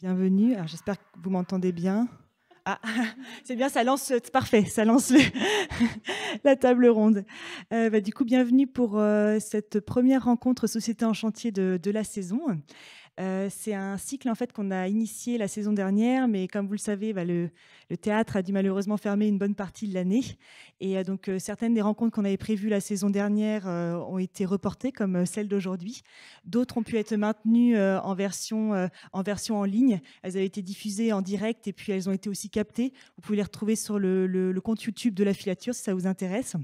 Bienvenue. j'espère que vous m'entendez bien. Ah, c'est bien, ça lance, parfait, ça lance la table ronde. Euh, bah, du coup, bienvenue pour euh, cette première rencontre Société en chantier de, de la saison. Euh, c'est un cycle en fait qu'on a initié la saison dernière, mais comme vous le savez, bah, le, théâtre a dû malheureusement fermer une bonne partie de l'année. Et euh, donc euh, certaines des rencontres qu'on avait prévues la saison dernière ont été reportées, comme celle d'aujourd'hui. D'autres ont pu être maintenues en version en ligne. Elles avaient été diffusées en direct et puis elles ont été aussi captées. Vous pouvez les retrouver sur le compte YouTube de la filature si ça vous intéresse.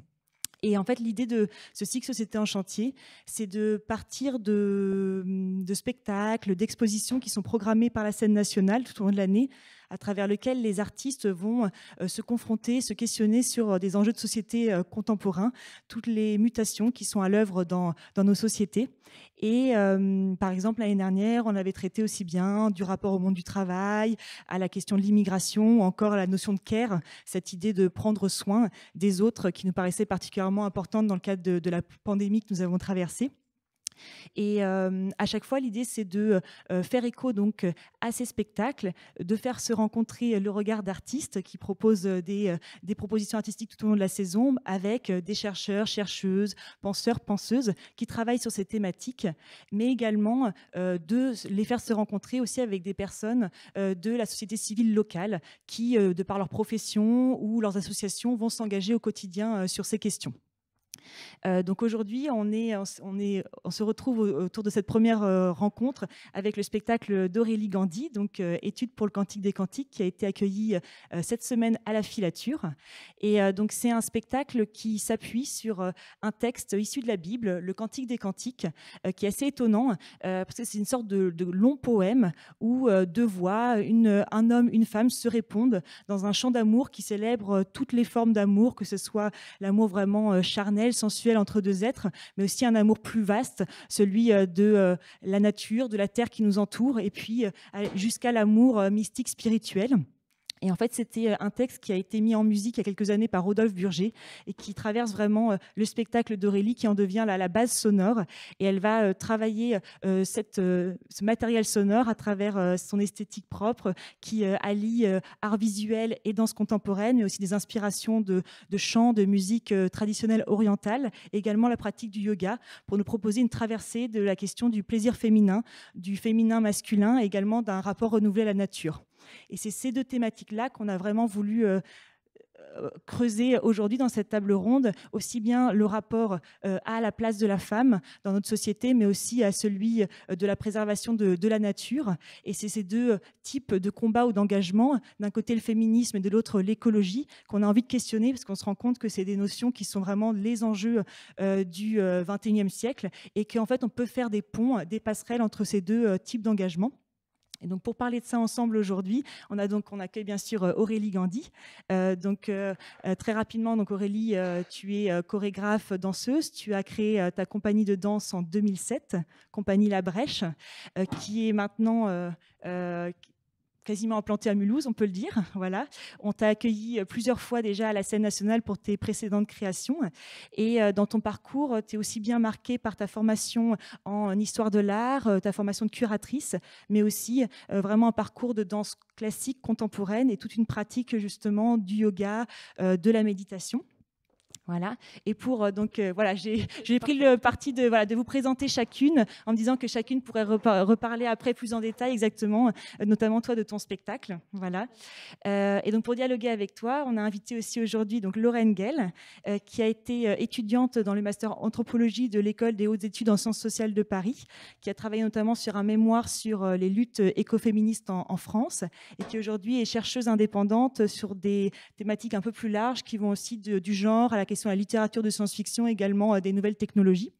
Et en fait, l'idée de ce cycle Société en chantier, c'est de partir de, spectacles, d'expositions qui sont programmées par la scène nationale tout au long de l'année à travers lequel les artistes vont euh, se confronter, se questionner sur euh, des enjeux de société euh, contemporains, toutes les mutations qui sont à l'œuvre dans, nos sociétés. Et par exemple, l'année dernière, on avait traité aussi bien du rapport au monde du travail, à la question de l'immigration, encore la notion de care, cette idée de prendre soin des autres qui nous paraissait particulièrement importante dans le cadre de la pandémie que nous avons traversée. Et euh, à chaque fois, l'idée, c'est de euh, faire écho donc à ces spectacles, de faire se rencontrer le regard d'artistes qui proposent euh, des, propositions artistiques tout au long de la saison avec des chercheurs, chercheuses, penseurs, penseuses qui travaillent sur ces thématiques, mais également de les faire se rencontrer aussi avec des personnes de la société civile locale qui, de par leur profession ou leurs associations, vont s'engager au quotidien sur ces questions. Euh, donc aujourd'hui, on, est, on, est, on se retrouve autour de cette première euh, rencontre avec le spectacle d'Aurélie Gandhi, donc euh, étude pour le Cantique des Cantiques, qui a été accueilli cette semaine à la filature. Et donc c'est un spectacle qui s'appuie sur un texte issu de la Bible, le Cantique des Cantiques, qui est assez étonnant parce que c'est une sorte de, long poème où deux voix, une, un homme, une femme se répondent dans un chant d'amour qui célèbre toutes les formes d'amour, que ce soit l'amour vraiment charnel, sensuel entre deux êtres, mais aussi un amour plus vaste, celui euh, de euh, la nature, de la terre qui nous entoure, et puis euh, jusqu'à l'amour mystique spirituel. Et en fait, c'était euh, un texte qui a été mis en musique il y a quelques années par Rodolphe Burger et qui traverse vraiment euh, le spectacle d'Aurélie qui en devient la, base sonore. Et elle va euh, travailler ce matériel sonore à travers son esthétique propre qui allie art visuel et danse contemporaine, mais aussi des inspirations de, chants, de musique traditionnelle orientale, également la pratique du yoga pour nous proposer une traversée de la question du plaisir féminin, du féminin masculin et également d'un rapport renouvelé à la nature. Et c'est ces deux thématiques-là qu'on a vraiment voulu euh, euh, creuser aujourd'hui dans cette table ronde aussi bien le rapport euh, à la place de la femme dans notre société, mais aussi à celui de la préservation de, la nature. Et c'est ces deux types de combats ou d'engagement, d'un côté le féminisme et de l'autre l'écologie, qu'on a envie de questionner parce qu'on se rend compte que c'est des notions qui sont vraiment les enjeux du XXIe siècle et qu'en fait on peut faire des ponts, des passerelles entre ces deux types d'engagement. Et donc pour parler de ça ensemble aujourd'hui, on a donc on accueille bien sûr euh, Aurélie Gandhi. Euh, donc euh, très rapidement, donc Aurélie, tu es chorégraphe danseuse. Tu as créé ta compagnie de danse en 2007, compagnie La Brèche, qui est maintenant quasiment implanté à Mulhouse, on peut le dire. Voilà. On t'a accueilli euh, plusieurs fois déjà à la scène nationale pour tes précédentes créations. Et euh, dans ton parcours, euh, tu es aussi bien marqué par ta formation en histoire de l'art, ta formation de curatrice, mais aussi vraiment un parcours de danse classique, contemporaine et toute une pratique justement du yoga, de la méditation. Voilà. Et pour euh, donc euh, voilà, j'ai pris le parti de de vous présenter chacune en me disant que chacune pourrait reparler après plus en détail exactement, euh, notamment toi de ton spectacle. Voilà. et donc pour dialoguer avec toi, on a invité aussi aujourd'hui donc Lorraine Gell, qui a été étudiante dans le master anthropologie de l'école des hautes études en sciences sociales de Paris, qui a travaillé notamment sur un mémoire sur les luttes écoféministes en, France et qui aujourd'hui est chercheuse indépendante sur des thématiques un peu plus larges qui vont aussi du genre à la question la littérature de science-fiction également euh, des nouvelles technologies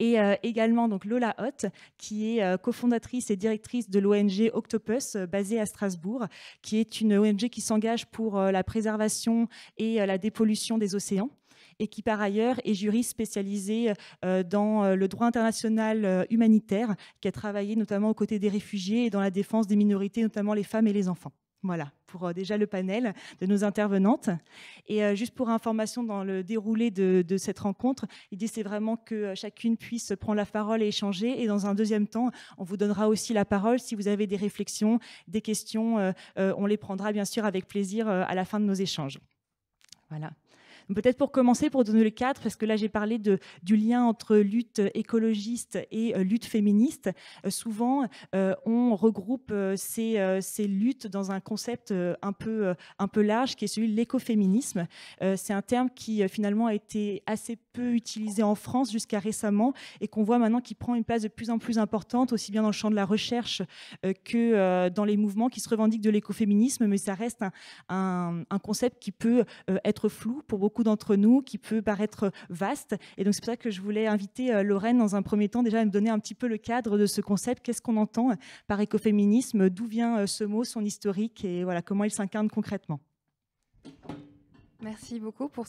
et euh, également donc Lola Hott, qui est euh, cofondatrice et directrice de l'ONG Octopus, basée à Strasbourg, qui est une ONG qui s'engage pour la préservation et la dépollution des océans et qui par ailleurs est juriste spécialisée dans le droit international humanitaire, qui a travaillé notamment aux côtés des réfugiés et dans la défense des minorités, notamment les femmes et les enfants. Voilà pour euh, déjà le panel de nos intervenantes. Et euh, juste pour information dans le déroulé de, cette rencontre, l'idée c'est vraiment que euh, chacune puisse prendre la parole et échanger. Et dans un deuxième temps, on vous donnera aussi la parole. Si vous avez des réflexions, des questions, on les prendra bien sûr avec plaisir à la fin de nos échanges. Voilà. Peut-être pour commencer, pour donner le cadre, parce que là j'ai parlé de, du lien entre lutte écologiste et euh, lutte féministe. Euh, souvent, euh, on regroupe ces, luttes dans un concept un peu, un peu large qui est celui de l'écoféminisme. C'est un terme qui finalement a été assez peu utilisé en France jusqu'à récemment et qu'on voit maintenant qui prend une place de plus en plus importante, aussi bien dans le champ de la recherche que dans les mouvements qui se revendiquent de l'écoféminisme, mais ça reste un concept qui peut être flou pour beaucoup d'entre nous, qui peut paraître vaste. Et donc c'est pour ça que je voulais inviter euh, Lorraine dans un premier temps déjà à nous donner un petit peu le cadre de ce concept. Qu'est-ce qu'on entend euh, par écoféminisme D'où vient euh, ce mot, son historique et voilà comment il s'incarne concrètement Merci beaucoup pour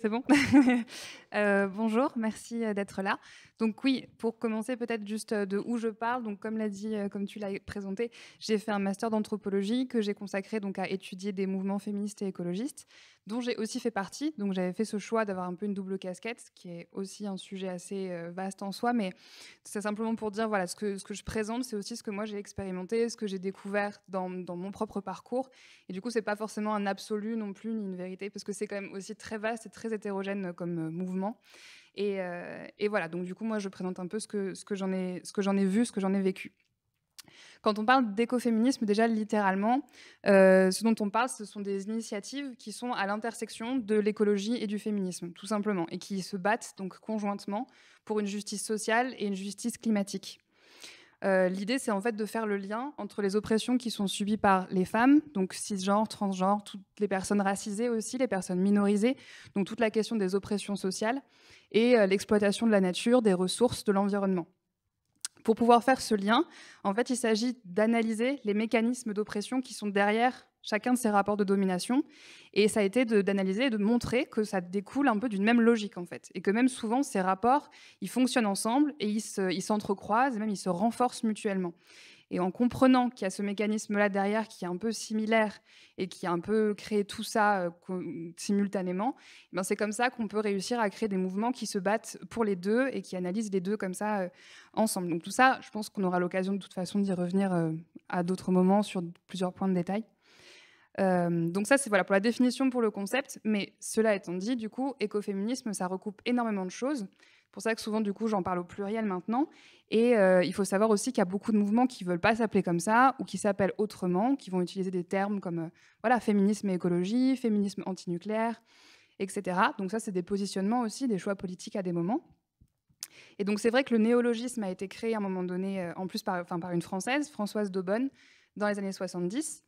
c'est bon. bonjour, merci d'être là. Donc oui, pour commencer peut-être juste de où je parle. Donc comme l'a dit, comme tu l'as présenté, j'ai fait un master d'anthropologie que j'ai consacré donc à étudier des mouvements féministes et écologistes dont j'ai aussi fait partie. Donc j'avais fait ce choix d'avoir un peu une double casquette, ce qui est aussi un sujet assez euh, vaste en soi, mais c'est simplement pour dire, voilà, ce que, ce que je présente, c'est aussi ce que moi j'ai expérimenté, ce que j'ai découvert dans, mon propre parcours. Et du coup, c'est pas forcément un absolu non plus, ni une vérité, parce que c'est quand même aussi très vaste et très hétérogène euh, comme euh, mouvement. Et, voilà, donc du coup, moi, je présente un peu ce que, ce que j'en ai, ai vu, ce que j'en ai vécu. Quand on parle d'écoféminisme, déjà littéralement, euh, ce dont on parle, ce sont des initiatives qui sont à l'intersection de l'écologie et du féminisme, tout simplement, et qui se battent donc conjointement pour une justice sociale et une justice climatique. Euh, l'idée, c'est en fait de faire le lien entre les oppressions qui sont subies par les femmes, donc cisgenres, transgenres, toutes les personnes racisées aussi, les personnes minorisées, donc toute la question des oppressions sociales, et euh, l'exploitation de la nature, des ressources, de l'environnement. Pour pouvoir faire ce lien, en fait, il s'agit d'analyser les mécanismes d'oppression qui sont derrière chacun de ces rapports de domination. Et ça a été d'analyser et de montrer que ça découle un peu d'une même logique, en fait. Et que même souvent, ces rapports, ils fonctionnent ensemble et ils s'entrecroisent, et même ils se renforcent mutuellement. Et en comprenant qu'il y a ce mécanisme-là derrière qui est un peu similaire et qui a un peu créé tout ça euh, simultanément, simultanément, eh c'est comme ça qu'on peut réussir à créer des mouvements qui se battent pour les deux et qui analysent les deux comme ça euh, ensemble. Donc tout ça, je pense qu'on aura l'occasion de toute façon d'y revenir euh, à d'autres moments sur plusieurs points de détail. donc ça, c'est voilà pour la définition pour le concept. Mais cela étant dit, du coup, écoféminisme, ça recoupe énormément de choses pour ça que souvent, du coup, j'en parle au pluriel maintenant. Et euh, il faut savoir aussi qu'il y a beaucoup de mouvements qui ne veulent pas s'appeler comme ça ou qui s'appellent autrement, qui vont utiliser des termes comme euh, voilà, féminisme et écologie, féminisme antinucléaire, etc. Donc ça, c'est des positionnements aussi, des choix politiques à des moments. Et donc c'est vrai que le néologisme a été créé à un moment donné, euh, en plus par, par une Française, Françoise Daubonne, dans les années 70.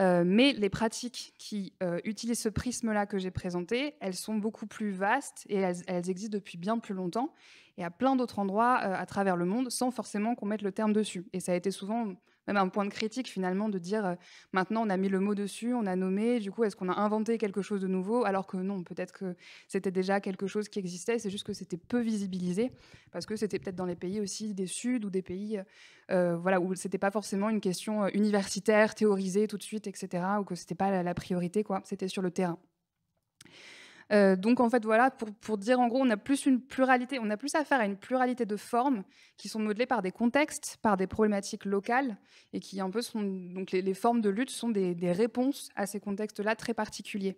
Euh, mais les pratiques qui euh, utilisent ce prisme-là que j'ai présenté, elles sont beaucoup plus vastes et elles, existent depuis bien plus longtemps et à plein d'autres endroits euh, à travers le monde sans forcément qu'on mette le terme dessus. Et ça a été souvent même un point de critique finalement de dire maintenant on a mis le mot dessus, on a nommé, du coup est-ce qu'on a inventé quelque chose de nouveau alors que non, peut-être que c'était déjà quelque chose qui existait, c'est juste que c'était peu visibilisé parce que c'était peut-être dans les pays aussi des Sud ou des pays voilà où c'était pas forcément une question universitaire théorisée tout de suite etc ou que c'était pas la, priorité quoi, c'était sur le terrain. Euh, donc en fait voilà, pour, dire en gros, on a plus une pluralité, on a plus affaire à une pluralité de formes qui sont modelées par des contextes, par des problématiques locales et qui un peu sont donc les, formes de lutte sont des, réponses à ces contextes-là très particuliers.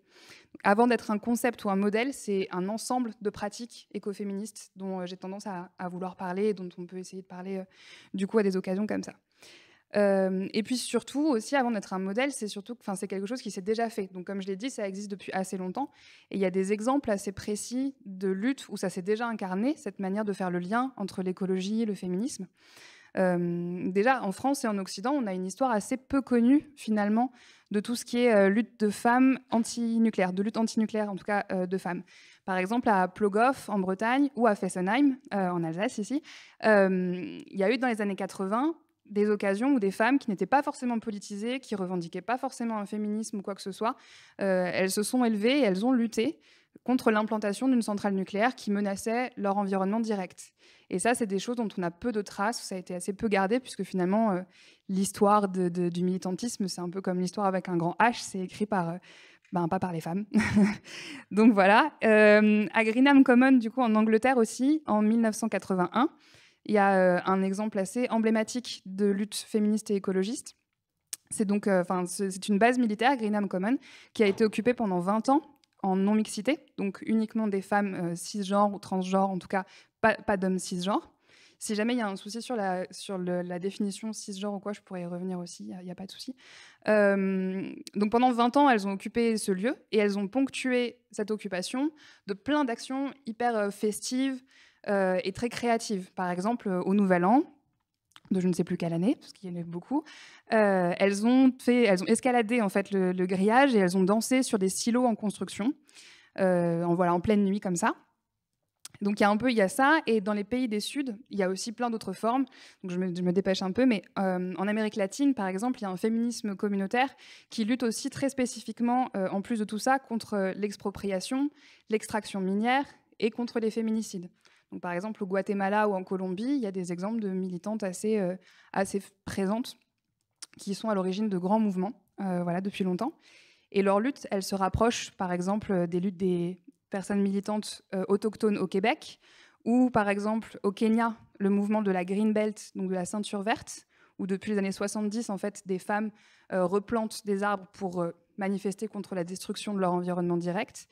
Avant d'être un concept ou un modèle, c'est un ensemble de pratiques écoféministes dont euh, j'ai tendance à, vouloir parler et dont on peut essayer de parler euh, du coup à des occasions comme ça et puis surtout aussi, avant d'être un modèle, c'est surtout, enfin, c'est quelque chose qui s'est déjà fait. Donc, comme je l'ai dit, ça existe depuis assez longtemps. Et il y a des exemples assez précis de luttes où ça s'est déjà incarné cette manière de faire le lien entre l'écologie et le féminisme. déjà, en France et en Occident, on a une histoire assez peu connue finalement de tout ce qui est lutte de femmes anti-nucléaire, de lutte anti-nucléaire en tout cas de femmes. Par exemple, à Plogoff en Bretagne ou à Fessenheim en Alsace ici, il y a eu dans les années 80 des occasions où des femmes qui n'étaient pas forcément politisées, qui revendiquaient pas forcément un féminisme ou quoi que ce soit, euh, elles se sont élevées et elles ont lutté contre l'implantation d'une centrale nucléaire qui menaçait leur environnement direct. Et ça, c'est des choses dont on a peu de traces, ça a été assez peu gardé, puisque finalement, euh, l'histoire du militantisme, c'est un peu comme l'histoire avec un grand H, c'est écrit par, euh, ben, pas par les femmes. Donc voilà. Euh, à Greenham Common, du coup, en Angleterre aussi, en 1981, il y a euh, un exemple assez emblématique de lutte féministe et écologiste. C'est donc, euh, enfin, c'est une base militaire, Greenham Common, qui a été occupée pendant 20 ans en non-mixité, donc uniquement des femmes euh, cisgenres ou transgenres, en tout cas pas, pas d'hommes cisgenres. Si jamais il y a un souci sur la, sur la définition cisgenre ou quoi, je pourrais y revenir aussi, il n'y a, pas de souci. donc pendant 20 ans, elles ont occupé ce lieu et elles ont ponctué cette occupation de plein d'actions hyper festives, et euh, très créative. Par exemple, euh, au Nouvel An, de je ne sais plus quelle année, parce qu'il y en a beaucoup, euh, elles, ont fait, elles ont escaladé en fait le, grillage et elles ont dansé sur des silos en construction, en, voilà, en pleine nuit comme ça. Donc il y a un peu, il y a ça, et dans les pays des Suds, il y a aussi plein d'autres formes. Donc je me, dépêche un peu, mais en Amérique latine, par exemple, il y a un féminisme communautaire qui lutte aussi très spécifiquement, en plus de tout ça, contre l'expropriation, l'extraction minière et contre les féminicides par exemple, au Guatemala ou en Colombie, il y a des exemples de militantes assez, euh, présentes qui sont à l'origine de grands mouvements euh, voilà, depuis longtemps. Et leur lutte, elle se rapproche, par exemple, euh, des luttes des personnes militantes autochtones au Québec, ou par exemple au Kenya, le mouvement de la Green Belt, donc de la ceinture verte, où depuis les années 70, en fait, des femmes replantent des arbres pour manifester contre la destruction de leur environnement direct.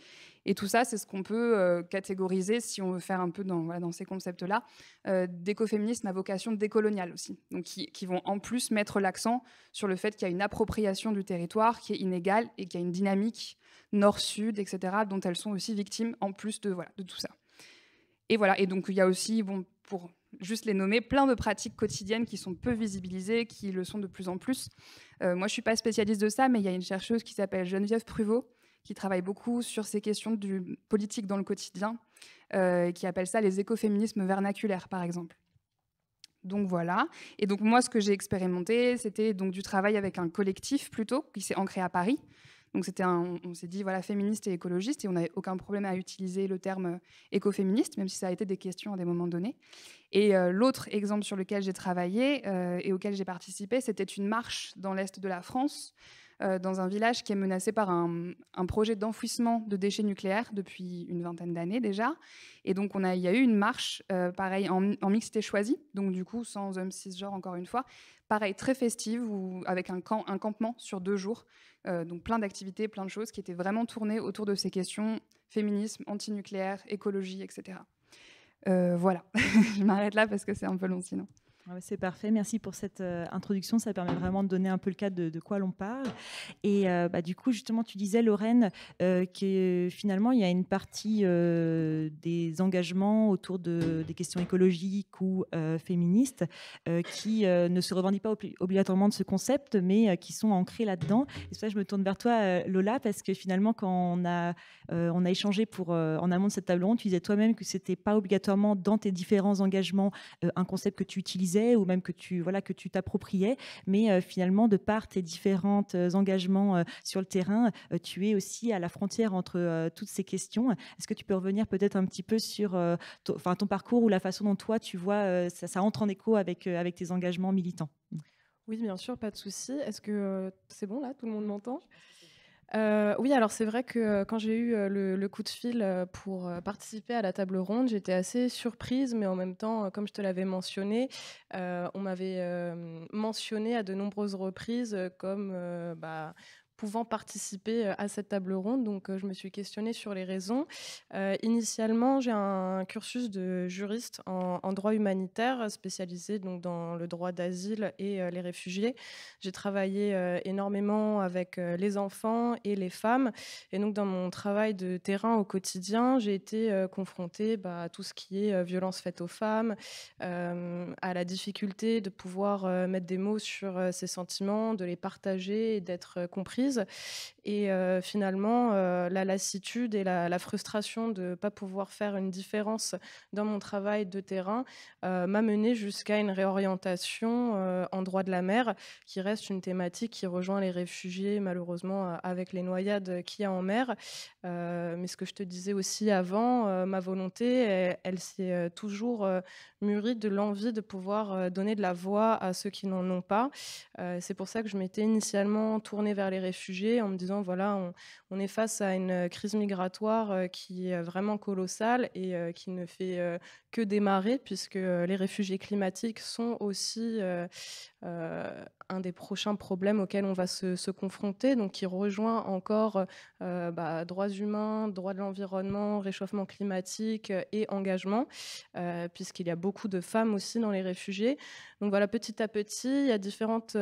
Et tout ça, c'est ce qu'on peut euh, catégoriser, si on veut faire un peu dans, ces concepts-là, euh, d'écoféminisme à vocation décoloniale aussi. Donc, qui, vont en plus mettre l'accent sur le fait qu'il y a une appropriation du territoire qui est inégale et qu'il y a une dynamique nord-sud, etc., dont elles sont aussi victimes en plus de, voilà, de tout ça. Et voilà. Et donc, il y a aussi, bon, pour juste les nommer, plein de pratiques quotidiennes qui sont peu visibilisées, qui le sont de plus en plus. Euh, moi, je ne suis pas spécialiste de ça, mais il y a une chercheuse qui s'appelle Geneviève Pruvot, qui travaille beaucoup sur ces questions du politique dans le quotidien, euh, qui appelle ça les écoféminismes vernaculaires, par exemple. Donc voilà. Et donc moi, ce que j'ai expérimenté, c'était donc du travail avec un collectif plutôt, qui s'est ancré à Paris, donc c'était on s'est dit voilà féministe et écologiste et on n'avait aucun problème à utiliser le terme euh, écoféministe, même si ça a été des questions à des moments donnés. Et euh, l'autre exemple sur lequel j'ai travaillé euh, et auquel j'ai participé, c'était une marche dans l'est de la France, dans un village qui est menacé par un, projet d'enfouissement de déchets nucléaires depuis une vingtaine d'années déjà. Et donc on a, il y a eu une marche, pareil, en, en, mixité choisie, donc du coup sans hommes cisgenres encore une fois, pareil, très festive, ou avec un, camp, un campement sur deux jours. Euh, donc plein d'activités, plein de choses qui étaient vraiment tournées autour de ces questions féminisme, anti-nucléaire, écologie, etc. Euh, voilà, je m'arrête là parce que c'est un peu long sinon. Ah bah, c'est parfait, merci pour cette euh, introduction. Ça permet vraiment de donner un peu le cadre de, quoi l'on parle. Et euh, bah, du coup, justement, tu disais, Lorraine, euh, que finalement, il y a une partie des engagements autour de, des questions écologiques ou féministes qui ne se revendiquent pas obligatoirement de ce concept, mais qui sont ancrés là-dedans. Et ça je me tourne vers toi, Lola, parce que finalement, quand on a, on a échangé pour, en amont de cette table ronde, tu disais toi-même que ce n'était pas obligatoirement dans tes différents engagements un concept que tu utilisais ou même que tu voilà que tu t'appropriais, mais euh, finalement de par tes différents euh, engagements euh, sur le terrain, tu es aussi à la frontière entre toutes ces questions. Est-ce que tu peux revenir peut-être un petit peu sur ton, enfin, ton parcours ou la façon dont toi tu vois ça, entre en écho avec avec tes engagements militants? Oui, bien sûr, pas de souci. Est-ce que c'est bon là Tout le monde m'entend euh, oui, alors c'est vrai que euh, quand j'ai eu euh, le, coup de fil pour participer à la table ronde, j'étais assez surprise, mais en même temps, comme je te l'avais mentionné, on m'avait mentionné à de nombreuses reprises comme bah, pouvant participer euh, à cette table ronde. Donc, euh, je me suis questionnée sur les raisons. Euh, initialement, j'ai un cursus de juriste en, droit humanitaire, spécialisé donc dans le droit d'asile et les réfugiés. J'ai travaillé énormément avec les enfants et les femmes. Et donc, dans mon travail de terrain au quotidien, j'ai été confrontée bah, à tout ce qui est violence faite aux femmes, à la difficulté de pouvoir mettre des mots sur ces sentiments, de les partager et d'être comprise. Et euh, finalement, euh, la lassitude et la, frustration de ne pas pouvoir faire une différence dans mon travail de terrain euh, m'a mené jusqu'à une réorientation en droit de la mer, qui reste une thématique qui rejoint les réfugiés, malheureusement, avec les noyades qu'il y a en mer. mais ce que je te disais aussi avant, ma volonté, elle, elle s'est toujours mûrie de l'envie de pouvoir donner de la voix à ceux qui n'en ont pas. C'est pour ça que je m'étais initialement tournée vers les réfugiés en me disant voilà, on, est face à une euh, crise migratoire euh, qui est vraiment colossale et euh, qui ne fait que démarrer puisque les réfugiés climatiques sont aussi un des prochains problèmes auxquels on va se, confronter, donc qui rejoint encore bah, droits humains, droits de l'environnement, réchauffement climatique et engagement, puisqu'il y a beaucoup de femmes aussi dans les réfugiés. Donc voilà, petit à petit, il y a différentes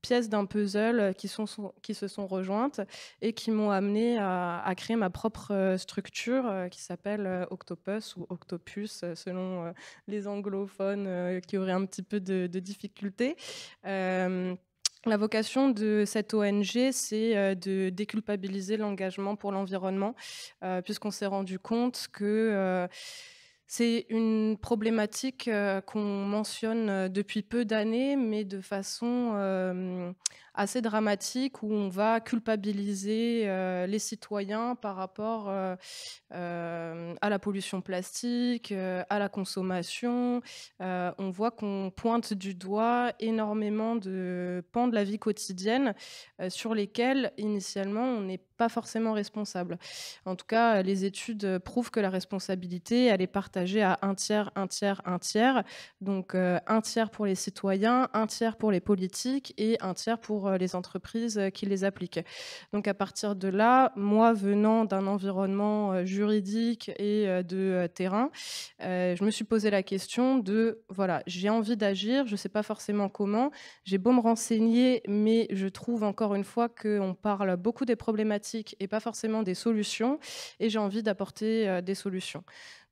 pièces d'un puzzle euh, qui, sont, qui se sont rejointes et qui m'ont amené à, créer ma propre euh, structure euh, qui s'appelle Octopus ou Octopus selon les anglophones qui auraient un petit peu de, difficultés. la vocation de cette ONG, c'est de déculpabiliser l'engagement pour l'environnement, puisqu'on s'est rendu compte que... C'est une problématique euh, qu'on mentionne euh, depuis peu d'années, mais de façon euh, assez dramatique où on va culpabiliser euh, les citoyens par rapport euh, euh, à la pollution plastique, à la consommation. on voit qu'on pointe du doigt énormément de pans de la vie quotidienne sur lesquels initialement on n'est pas forcément responsable. En tout cas, les études prouvent que la responsabilité, elle est partagée à un tiers, un tiers, un tiers. Donc un tiers pour les citoyens, un tiers pour les politiques et un tiers pour euh, les entreprises euh, qui les appliquent. Donc à partir de là, moi venant d'un environnement euh, juridique et de terrain, je me suis posé la question de, voilà, j'ai envie d'agir, je ne sais pas forcément comment, j'ai beau me renseigner, mais je trouve encore une fois qu'on parle beaucoup des problématiques et pas forcément des solutions, et j'ai envie d'apporter des solutions.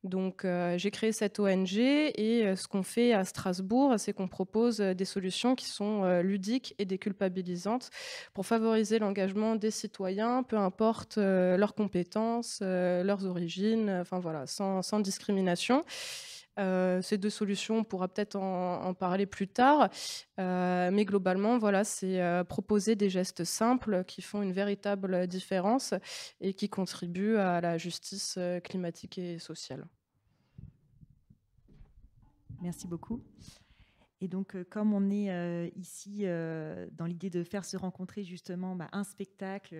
Donc euh, j'ai créé cette ONG et euh, ce qu'on fait à Strasbourg, c'est qu'on propose euh, des solutions qui sont ludiques et déculpabilisantes pour favoriser l'engagement des citoyens, peu importe leurs compétences, leurs origines, voilà, sans discrimination. Euh, ces deux solutions, on pourra peut-être en, parler plus tard. Euh, mais globalement, c'est euh, proposer des gestes simples qui font une véritable différence et qui contribuent à la justice climatique et sociale. Merci beaucoup. Et donc, euh, comme on est euh, ici euh, dans l'idée de faire se rencontrer justement bah, un spectacle,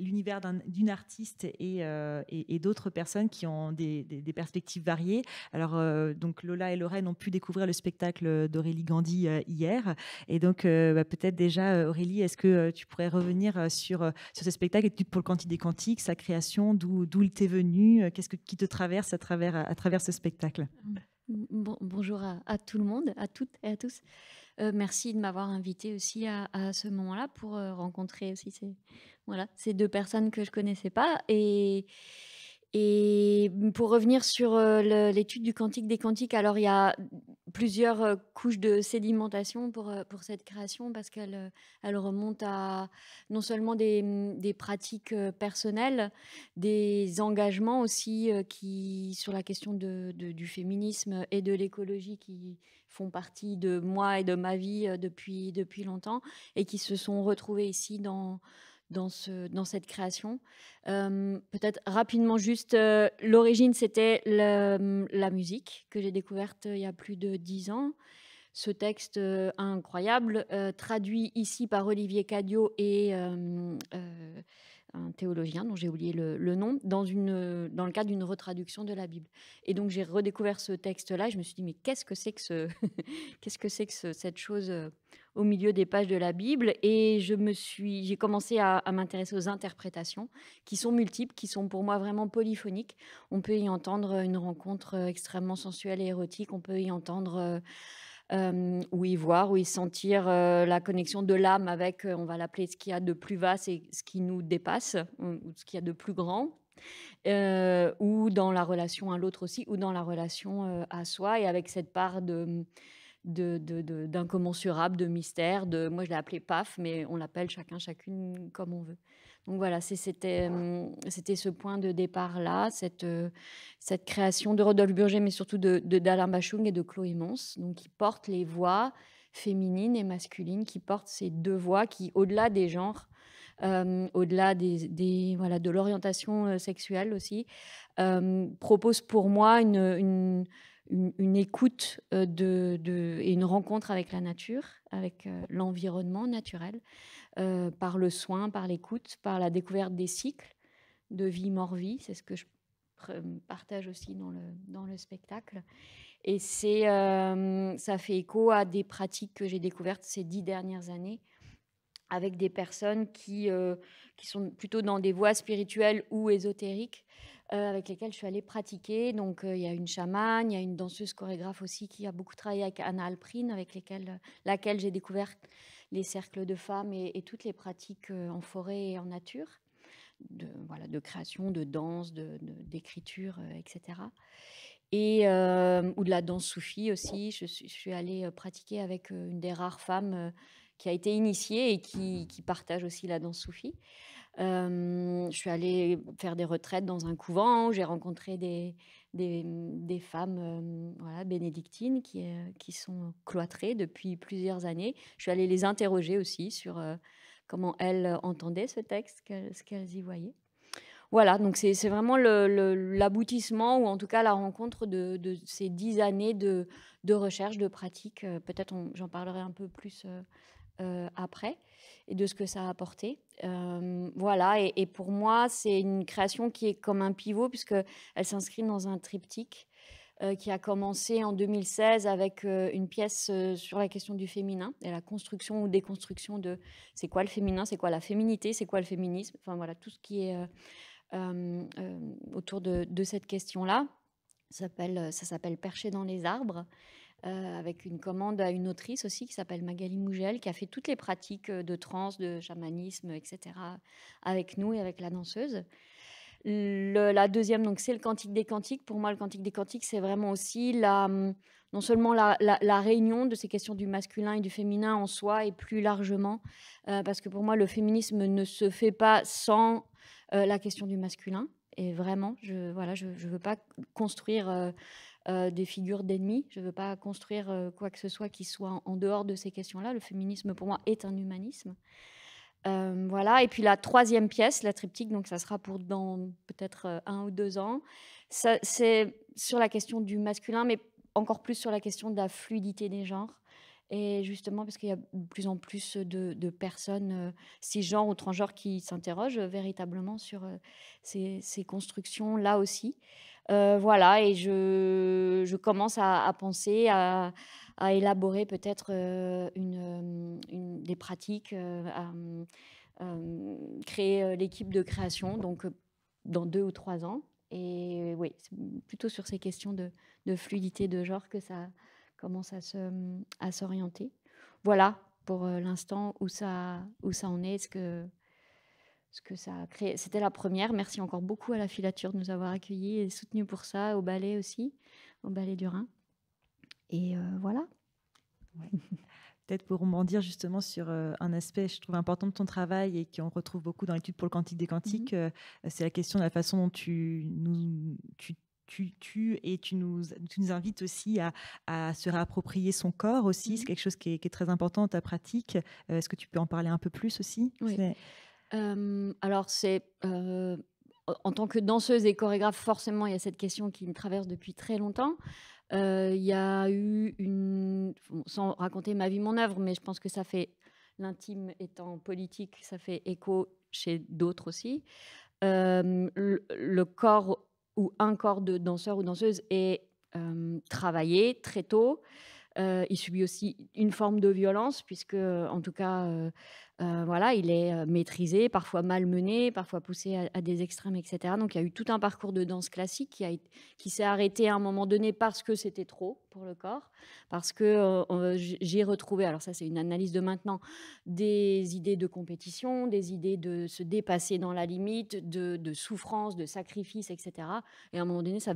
l'univers d'une artiste et, d'autres personnes qui ont des, perspectives variées. Alors, donc Lola et Lorraine ont pu découvrir le spectacle d'Aurélie Gandhi hier. Et donc, bah, peut-être déjà, Aurélie, est-ce que tu pourrais revenir sur, ce spectacle et pour le Cantique des Cantiques, sa création, d'où il t'est venu, qu'est-ce qui te traverse à travers, travers ce spectacle bonjour à, tout le monde, à toutes et à tous. Euh, merci de m'avoir invité aussi à, ce moment-là pour euh, rencontrer aussi ces, ces deux personnes que je ne connaissais pas et et pour revenir sur l'étude du Cantique des Cantiques, alors il y a plusieurs couches de sédimentation pour, pour cette création parce qu'elle elle remonte à non seulement des, mmh, des pratiques personnelles, des engagements aussi qui, sur la question de, du féminisme et de l'écologie qui font partie de moi et de ma vie depuis, depuis longtemps et qui se sont retrouvés ici dans, dans, ce, dans cette création. Euh, peut-être rapidement, juste euh, l'origine, c'était la musique que j'ai découverte euh, il y a plus de dix ans. Ce texte incroyable, traduit ici par Olivier Cadio et un théologien dont j'ai oublié le, nom, dans, une, dans le cadre d'une retraduction de la Bible. Et donc j'ai redécouvert ce texte-là et je me suis dit, mais qu'est-ce que c'est que, ce, ce que, que cette chose au milieu des pages de la Bible et je me suis, j'ai commencé à, m'intéresser aux interprétations qui sont multiples, qui sont pour moi vraiment polyphoniques. On peut y entendre euh, une rencontre euh, extrêmement sensuelle et érotique, on peut y entendre euh, ou y voir, ou y sentir la connexion de l'âme avec, on va l'appeler ce qu'il y a de plus vaste et ce qui nous dépasse, ou, ce qu'il y a de plus grand. ou dans la relation à l'autre aussi, ou dans la relation à soi, et avec cette part de, d'incommensurable, de, de, de, mystère. De, moi, je l'ai appelé PAF, mais on l'appelle chacun, chacune comme on veut. Donc voilà, euh, c'était ce point de départ-là, cette, euh, cette création de Rodolphe Burger, mais surtout de, d'Alain Bachung et de Chloé Mons, donc qui portent les voix féminines et masculines, qui portent ces deux voix qui, au-delà des genres, euh, au-delà des, voilà, de l'orientation sexuelle aussi, euh, proposent pour moi une une, écoute euh, de, et une rencontre avec la nature, avec euh, l'environnement naturel, euh, par le soin, par l'écoute, par la découverte des cycles de vie-mort-vie. C'est ce que je partage aussi dans le, dans le spectacle. Et ça fait écho à des pratiques que j'ai découvertes ces dix dernières années avec des personnes qui, qui sont plutôt dans des voies spirituelles ou ésotériques, euh, avec lesquelles je suis allée pratiquer. Donc, euh, il y a une chamane, il y a une danseuse chorégraphe aussi qui a beaucoup travaillé avec Anna Alprine, avec euh, laquelle j'ai découvert les cercles de femmes et, toutes les pratiques en forêt et en nature. De, création, de danse, d'écriture, etc et ou de la danse soufie aussi. Je, suis allée pratiquer avec une des rares femmes qui a été initiée et qui, qui partage aussi la danse soufie je suis allée faire des retraites dans un couvent. J'ai rencontré des, des, mmh, femmes voilà, bénédictines qui, qui sont cloîtrées depuis plusieurs années. Je suis allée les interroger aussi sur comment elles entendaient ce texte, ce qu'elles y voyaient. Voilà, donc c'est, vraiment l'aboutissement ou en tout cas la rencontre de, ces dix années de, recherche, de pratique. Peut-être j'en parlerai un peu plus euh, après et de ce que ça a apporté. Euh, voilà, et, pour moi, c'est une création qui est comme un pivot puisqu'elle s'inscrit dans un triptyque euh, qui a commencé en 2016 avec une pièce sur la question du féminin et la construction ou déconstruction de c'est quoi le féminin, c'est quoi la féminité, c'est quoi le féminisme, enfin voilà, tout ce qui est autour de, de cette question-là. Ça s'appelle Perché dans les arbres. Euh, avec une commande à une autrice aussi qui s'appelle Magali Mougel, qui a fait toutes les pratiques euh, de trans, de chamanisme, etc. avec nous et avec la danseuse. la deuxième, donc, c'est le Cantique des Cantiques. Pour moi, le Cantique des Cantiques, c'est vraiment aussi la, mm, non seulement la, réunion de ces questions du masculin et du féminin en soi, et plus largement, euh, parce que pour moi, le féminisme ne se fait pas sans la question du masculin. Et vraiment, je voilà, je, veux pas construire euh, des figures d'ennemis. Je ne veux pas construire euh, quoi que ce soit qui soit en, dehors de ces questions-là. Le féminisme, pour moi, est un humanisme. Euh, voilà. Et puis la troisième pièce, la triptyque, donc ça sera pour dans peut-être un ou deux ans. C'est sur la question du masculin, mais encore plus sur la question de la fluidité des genres. Et justement, parce qu'il y a de plus en plus de, de personnes cisgenres ou transgenres qui s'interrogent véritablement sur ces constructions-là aussi. Euh, voilà, et je, commence à, penser, à, élaborer peut-être euh, euh, une, des pratiques, à créer l'équipe de création, donc dans deux ou trois ans. Et oui, c'est plutôt sur ces questions de, fluidité de genre que ça commence à, à s'orienter. Voilà pour l'instant où ça, où ça en est, ce que ça a créé. C'était la première. Merci encore beaucoup à la filature de nous avoir accueillis et soutenus pour ça, au ballet aussi, au ballet du Rhin. Et euh, voilà. Peut-être pour rebondir justement sur euh, un aspect, je trouve important de ton travail et qu'on retrouve beaucoup dans l'étude pour le quantique des Cantiques, mhm. euh, c'est la question de la façon dont tu nous, tu et tu nous, nous invites aussi à, se réapproprier son corps aussi. C'est mhm. quelque chose qui est, qui est, très important dans ta pratique. Est-ce que tu peux en parler un peu plus aussi oui alors c'est, en tant que danseuse et chorégraphe, forcément, il y a cette question qui me traverse depuis très longtemps. il y a eu une sans raconter ma vie, mon œuvre, mais je pense que ça fait l'intime étant politique, ça fait écho chez d'autres aussi. le corps ou un corps de danseur ou danseuse est, travaillé très tôt. il subit aussi une forme de violence puisque, en tout cas, euh, voilà, il est euh, maîtrisé, parfois malmené, parfois poussé à, des extrêmes, etc. Donc il y a eu tout un parcours de danse classique qui, s'est arrêté à un moment donné parce que c'était trop pour le corps, parce que euh, j'ai retrouvé, alors ça c'est une analyse de maintenant, des idées de compétition, des idées de se dépasser dans la limite, de, souffrance, de sacrifice, etc. Et à un moment donné, ça,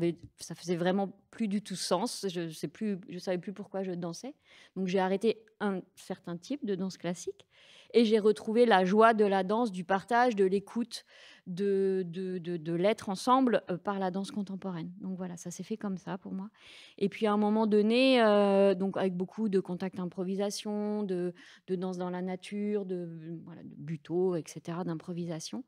faisait vraiment plus du tout sens. Je ne je savais plus pourquoi je dansais. Donc j'ai arrêté un certain type de danse classique. Et j'ai retrouvé la joie de la danse, du partage, de l'écoute, de, de, de, l'être ensemble euh, par la danse contemporaine. Donc voilà, ça s'est fait comme ça pour moi. Et puis à un moment donné, euh, donc avec beaucoup de contacts improvisation, de, de, danse dans la nature, de, voilà, de buto, etc., d'improvisation.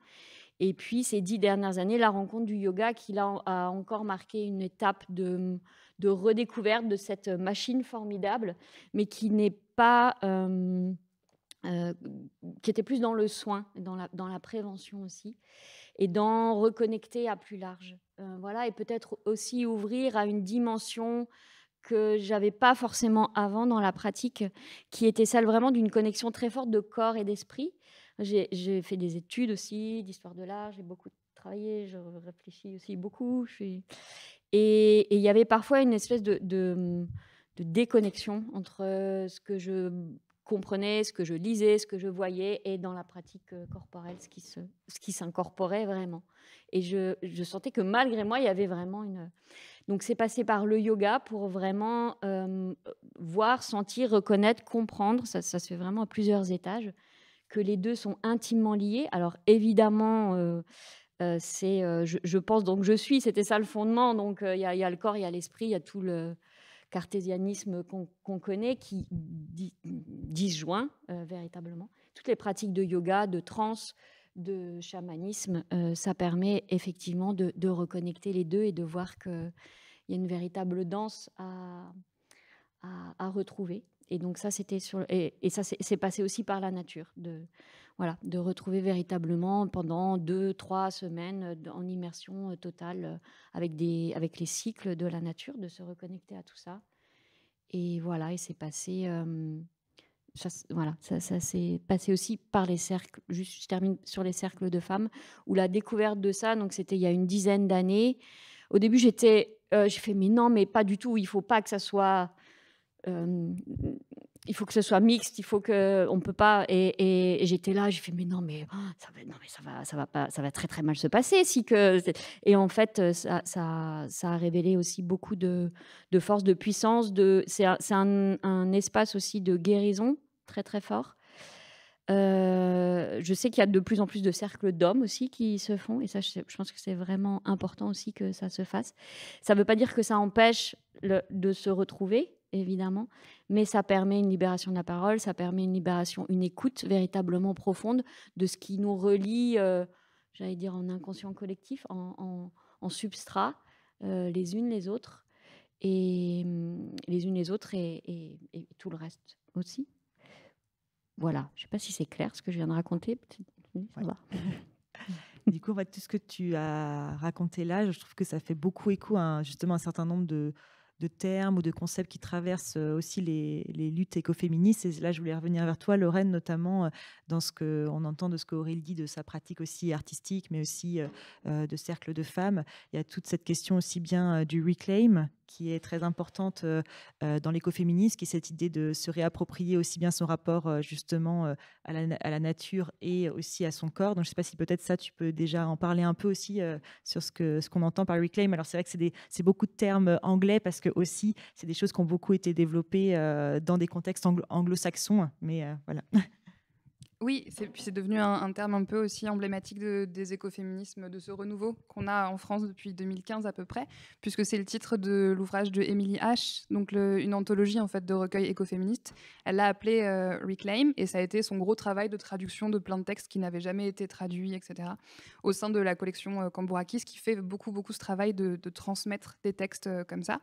Et puis, ces dix dernières années, la rencontre du yoga qui a encore marqué une étape de, de redécouverte de cette machine formidable, mais qui n'est pas, euh, euh, qui était plus dans le soin, dans la, dans la prévention aussi, et d'en reconnecter à plus large. Euh, voilà, et peut-être aussi ouvrir à une dimension que j'avais pas forcément avant dans la pratique, qui était celle vraiment d'une connexion très forte de corps et d'esprit. J'ai fait des études aussi d'histoire de l'art, j'ai beaucoup travaillé, je réfléchis aussi beaucoup. Je Et il y avait parfois une espèce de, de déconnexion entre ce que je comprenais, ce que je lisais, ce que je voyais, et dans la pratique euh, corporelle, ce qui, se, ce qui s'incorporait vraiment. Et je, je, sentais que malgré moi, il y avait vraiment une... Donc c'est passé par le yoga pour vraiment euh, voir, sentir, reconnaître, comprendre, ça, ça, se fait vraiment à plusieurs étages, que les deux sont intimement liés. Alors évidemment... Euh, c'est, je, pense donc je suis, c'était ça le fondement. Donc il y, a le corps, il y a l'esprit, il y a tout le, cartésianisme qu'on connaît qui disjoint euh, véritablement toutes les pratiques de yoga, de trance, de chamanisme. Euh, ça permet effectivement de, reconnecter les deux et de voir qu'il y a une véritable danse à, à, retrouver. Et donc ça, c'était sur et, et ça s'est passé aussi par la nature de voilà, de retrouver véritablement pendant deux, trois semaines euh, en immersion euh, totale euh, avec, des, avec les cycles de la nature, de se reconnecter à tout ça. Et voilà, et c'est passé. ça, voilà, ça, s'est passé aussi par les cercles. Juste, je termine sur les cercles de femmes, où la découverte de ça, donc c'était il y a une dizaine d'années. Au début, j'étais, j'ai fait, mais non, mais pas du tout. Il faut pas que ça soit il faut que ce soit mixte, il faut que on peut pas. Et, j'étais là, j'ai fait mais non mais oh, ça va, non mais ça va, ça va pas, ça va très très mal se passer si que. Et en fait, euh, ça, a révélé aussi beaucoup de, de force, de puissance, de c'est un, espace aussi de guérison très très fort. Euh, je sais qu'il y a de plus en plus de cercles d'hommes aussi qui se font, et ça, je, pense que c'est vraiment important aussi que ça se fasse. Ça ne veut pas dire que ça empêche de se retrouver, évidemment, mais ça permet une libération de la parole, ça permet une libération, une écoute véritablement profonde de ce qui nous relie, euh, j'allais dire, en inconscient collectif, en, substrat, euh, les unes les autres, et mm, les unes les autres et, tout le reste aussi. Voilà, je ne sais pas si c'est clair ce que je viens de raconter. du coup, tout ce que tu as raconté là, je trouve que ça fait beaucoup écho à justement un certain nombre de, de termes ou de concepts qui traversent euh, aussi les, luttes écoféministes. Et là, je voulais revenir vers toi, Lorraine, notamment euh, dans ce qu'on entend de ce qu'Aurélie dit de sa pratique aussi artistique, mais aussi euh, de cercle de femmes. Il y a toute cette question aussi bien du reclaim qui est très importante euh, euh, dans l'écoféminisme, qui est cette idée de se réapproprier aussi bien son rapport euh, justement à la, nature et aussi à son corps. Donc je ne sais pas si peut-être ça, tu peux déjà en parler un peu aussi sur ce qu'on ce qu'on entend par reclaim. Alors c'est vrai que c'est beaucoup de termes anglais parce que aussi, c'est des choses qui ont beaucoup été développées dans des contextes anglo-saxons. Mais voilà. Oui, c'est devenu un, terme un peu aussi emblématique des écoféminismes, de ce renouveau qu'on a en France depuis 2015 à peu près, puisque c'est le titre de l'ouvrage de Emily H, donc une anthologie en fait de recueils écoféministes. Elle l'a appelé euh, Reclaim et ça a été son gros travail de traduction de plein de textes qui n'avaient jamais été traduits, etc. Au sein de la collection euh, qui fait beaucoup beaucoup ce travail de, transmettre des textes euh, comme ça.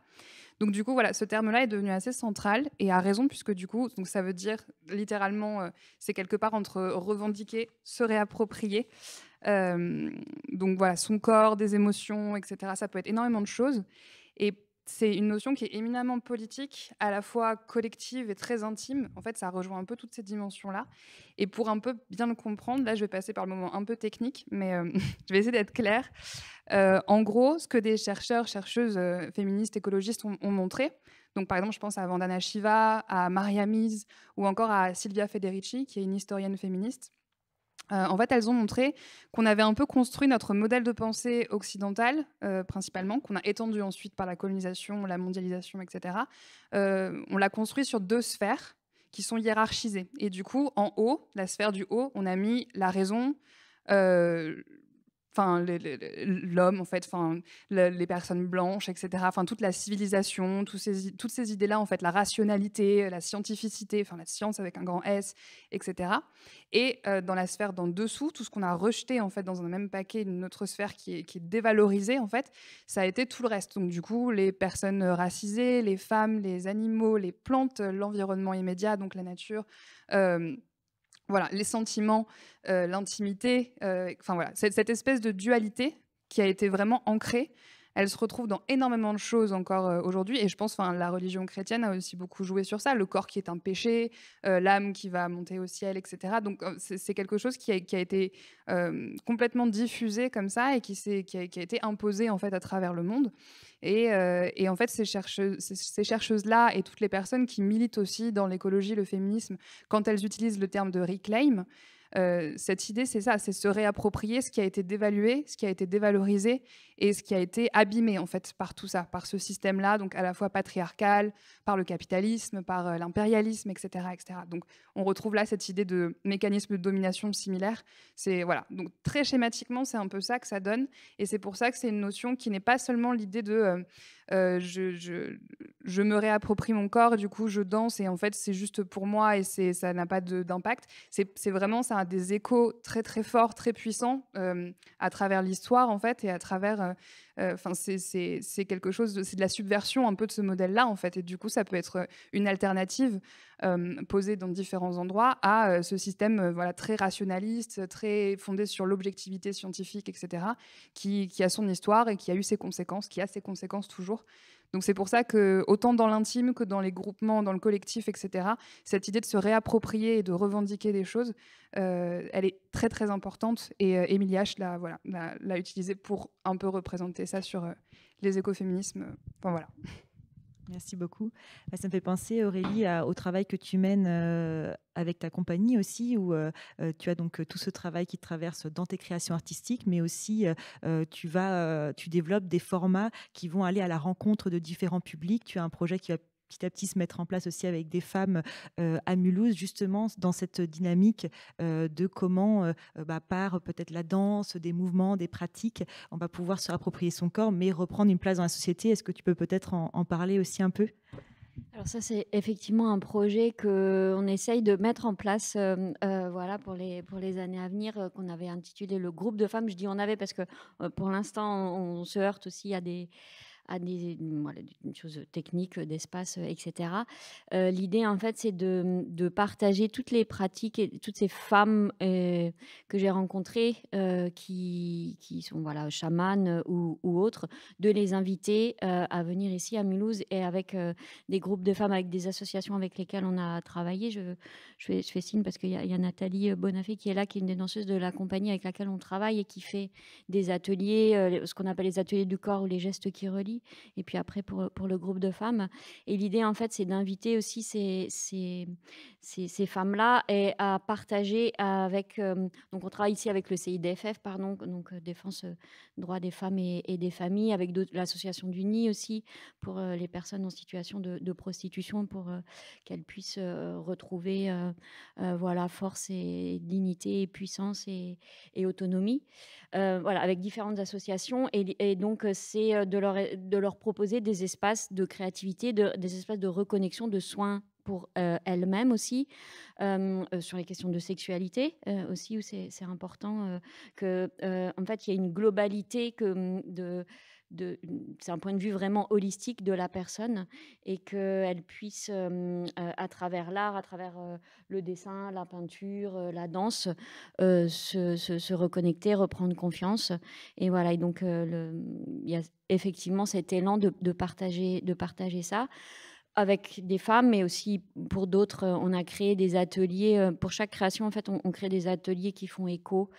Donc du coup voilà, ce terme-là est devenu assez central et a raison puisque du coup donc ça veut dire littéralement euh, c'est quelque part en entre revendiquer, se réapproprier. Euh, donc voilà, son corps, des émotions, etc. Ça peut être énormément de choses. Et c'est une notion qui est éminemment politique, à la fois collective et très intime. En fait, ça rejoint un peu toutes ces dimensions-là. Et pour un peu bien le comprendre, là, je vais passer par le moment un peu technique, mais euh, je vais essayer d'être claire. Euh, en gros, ce que des chercheurs, chercheuses féministes, écologistes ont montré, donc, par exemple, je pense à Vandana Shiva, à Maria Mies ou encore à Silvia Federici, qui est une historienne féministe. Euh, en fait, elles ont montré qu'on avait un peu construit notre modèle de pensée occidental, euh, principalement, qu'on a étendu ensuite par la colonisation, la mondialisation, etc. Euh, on l'a construit sur deux sphères qui sont hiérarchisées. Et du coup, en haut, la sphère du haut, on a mis la raison, enfin l'homme en fait, enfin les personnes blanches, etc. Enfin toute la civilisation, toutes ces idées-là en fait, la rationalité, la scientificité, enfin la science avec un grand S, etc. Et euh, dans la sphère d'en dessous, tout ce qu'on a rejeté en fait dans un même paquet, une autre sphère qui est, qui est, dévalorisée en fait, ça a été tout le reste. Donc du coup les personnes racisées, les femmes, les animaux, les plantes, l'environnement immédiat, donc la nature. Euh, voilà, les sentiments, euh, l'intimité, euh, enfin voilà, cette, espèce de dualité qui a été vraiment ancrée elle se retrouve dans énormément de choses encore euh, aujourd'hui. Et je pense, enfin, la religion chrétienne a aussi beaucoup joué sur ça. Le corps qui est un péché, euh, l'âme qui va monter au ciel, etc. Donc euh, c'est quelque chose qui a, été complètement diffusé comme ça et qui, a, été imposé en fait à travers le monde. Et, en fait, ces chercheuses là et toutes les personnes qui militent aussi dans l'écologie, le féminisme, quand elles utilisent le terme de reclaim. Euh, cette idée, c'est ça, c'est se réapproprier ce qui a été dévalué, ce qui a été dévalorisé et ce qui a été abîmé en fait par tout ça, par ce système-là, donc à la fois patriarcal, par le capitalisme, par euh, l'impérialisme, etc., etc. Donc on retrouve là cette idée de mécanisme de domination similaire. C'est voilà, donc très schématiquement, c'est un peu ça que ça donne et c'est pour ça que c'est une notion qui n'est pas seulement l'idée de euh, je, je, me réapproprie mon corps, du coup je danse et en fait c'est juste pour moi et ça n'a pas d'impact. C'est vraiment ça des échos très très forts, très puissants euh, à travers l'histoire en fait et à travers, euh, euh, enfin c'est quelque chose, c'est de la subversion un peu de ce modèle-là en fait et du coup ça peut être une alternative posée dans différents endroits à ce système voilà très rationaliste, très fondé sur l'objectivité scientifique etc. Qui, qui, a son histoire et qui a eu ses conséquences, qui a ses conséquences toujours donc c'est pour ça que, autant dans l'intime que dans les groupements, dans le collectif, etc., cette idée de se réapproprier et de revendiquer des choses, euh, elle est très très importante. Et emilia euh, H l'a voilà, l'a utilisée pour un peu représenter ça sur euh, les écoféminismes. Enfin voilà. Merci beaucoup. Bah, ça me fait penser, Aurélie, au travail que tu mènes euh, avec ta compagnie aussi, où euh, euh, tu as donc tout ce travail qui traverse dans tes créations artistiques, mais aussi tu, vas, tu développes des formats qui vont aller à la rencontre de différents publics. Tu as un projet qui va petit à petit se mettre en place aussi avec des femmes euh, à Mulhouse, justement dans cette dynamique euh, de comment, euh, bah, par peut-être la danse, des mouvements, des pratiques, on va pouvoir se approprier son corps, mais reprendre une place dans la société. Est-ce que tu peux peut-être en, parler aussi un peu alors ça, c'est effectivement un projet qu'on essaye de mettre en place voilà, pour, les, pour les années à venir, qu'on avait intitulé le groupe de femmes. Je dis on avait parce que pour l'instant, on, se heurte aussi à des, à des, choses techniques, euh, d'espace, euh, etc. Euh, l'idée, en fait, c'est de, de, partager toutes les pratiques et toutes ces femmes que j'ai rencontrées qui, qui, sont voilà, chamanes ou, ou, autres, de les inviter à venir ici à Mulhouse et avec des groupes de femmes, avec des associations avec lesquelles on a travaillé. Je, je, fais, signe parce qu'il y, y, a Nathalie Bonafé qui est là, qui est une des danseuses de la compagnie avec laquelle on travaille et qui fait des ateliers, ce qu'on appelle les ateliers du corps ou les gestes qui relient et puis après pour, pour le groupe de femmes. Et l'idée, en fait, c'est d'inviter aussi ces, ces, ces, femmes-là et à partager avec. Euh, donc, on travaille ici avec le CIDFF, pardon, donc euh, Défense euh, Droits des Femmes et, des Familles, avec l'association du aussi, pour les personnes en situation de, prostitution, pour qu'elles puissent retrouver voilà, force et dignité, et puissance et, autonomie. voilà, avec différentes associations. et donc, c'est de leur de leur proposer des espaces de créativité, de, des espaces de reconnexion, de soins pour euh, elles-mêmes aussi, euh, euh, sur les questions de sexualité aussi, où c'est important que, en fait, il y a une globalité que, mm, de, c'est un point de vue vraiment holistique de la personne et qu'elle puisse, euh, euh, à travers l'art, à travers euh, le dessin, la peinture, la danse, se, reconnecter, reprendre confiance. Et voilà, et donc il y a effectivement cet élan de, partager, de partager ça avec des femmes, mais aussi pour d'autres, on a créé des ateliers. Pour chaque création, en fait, on crée des ateliers qui font écho.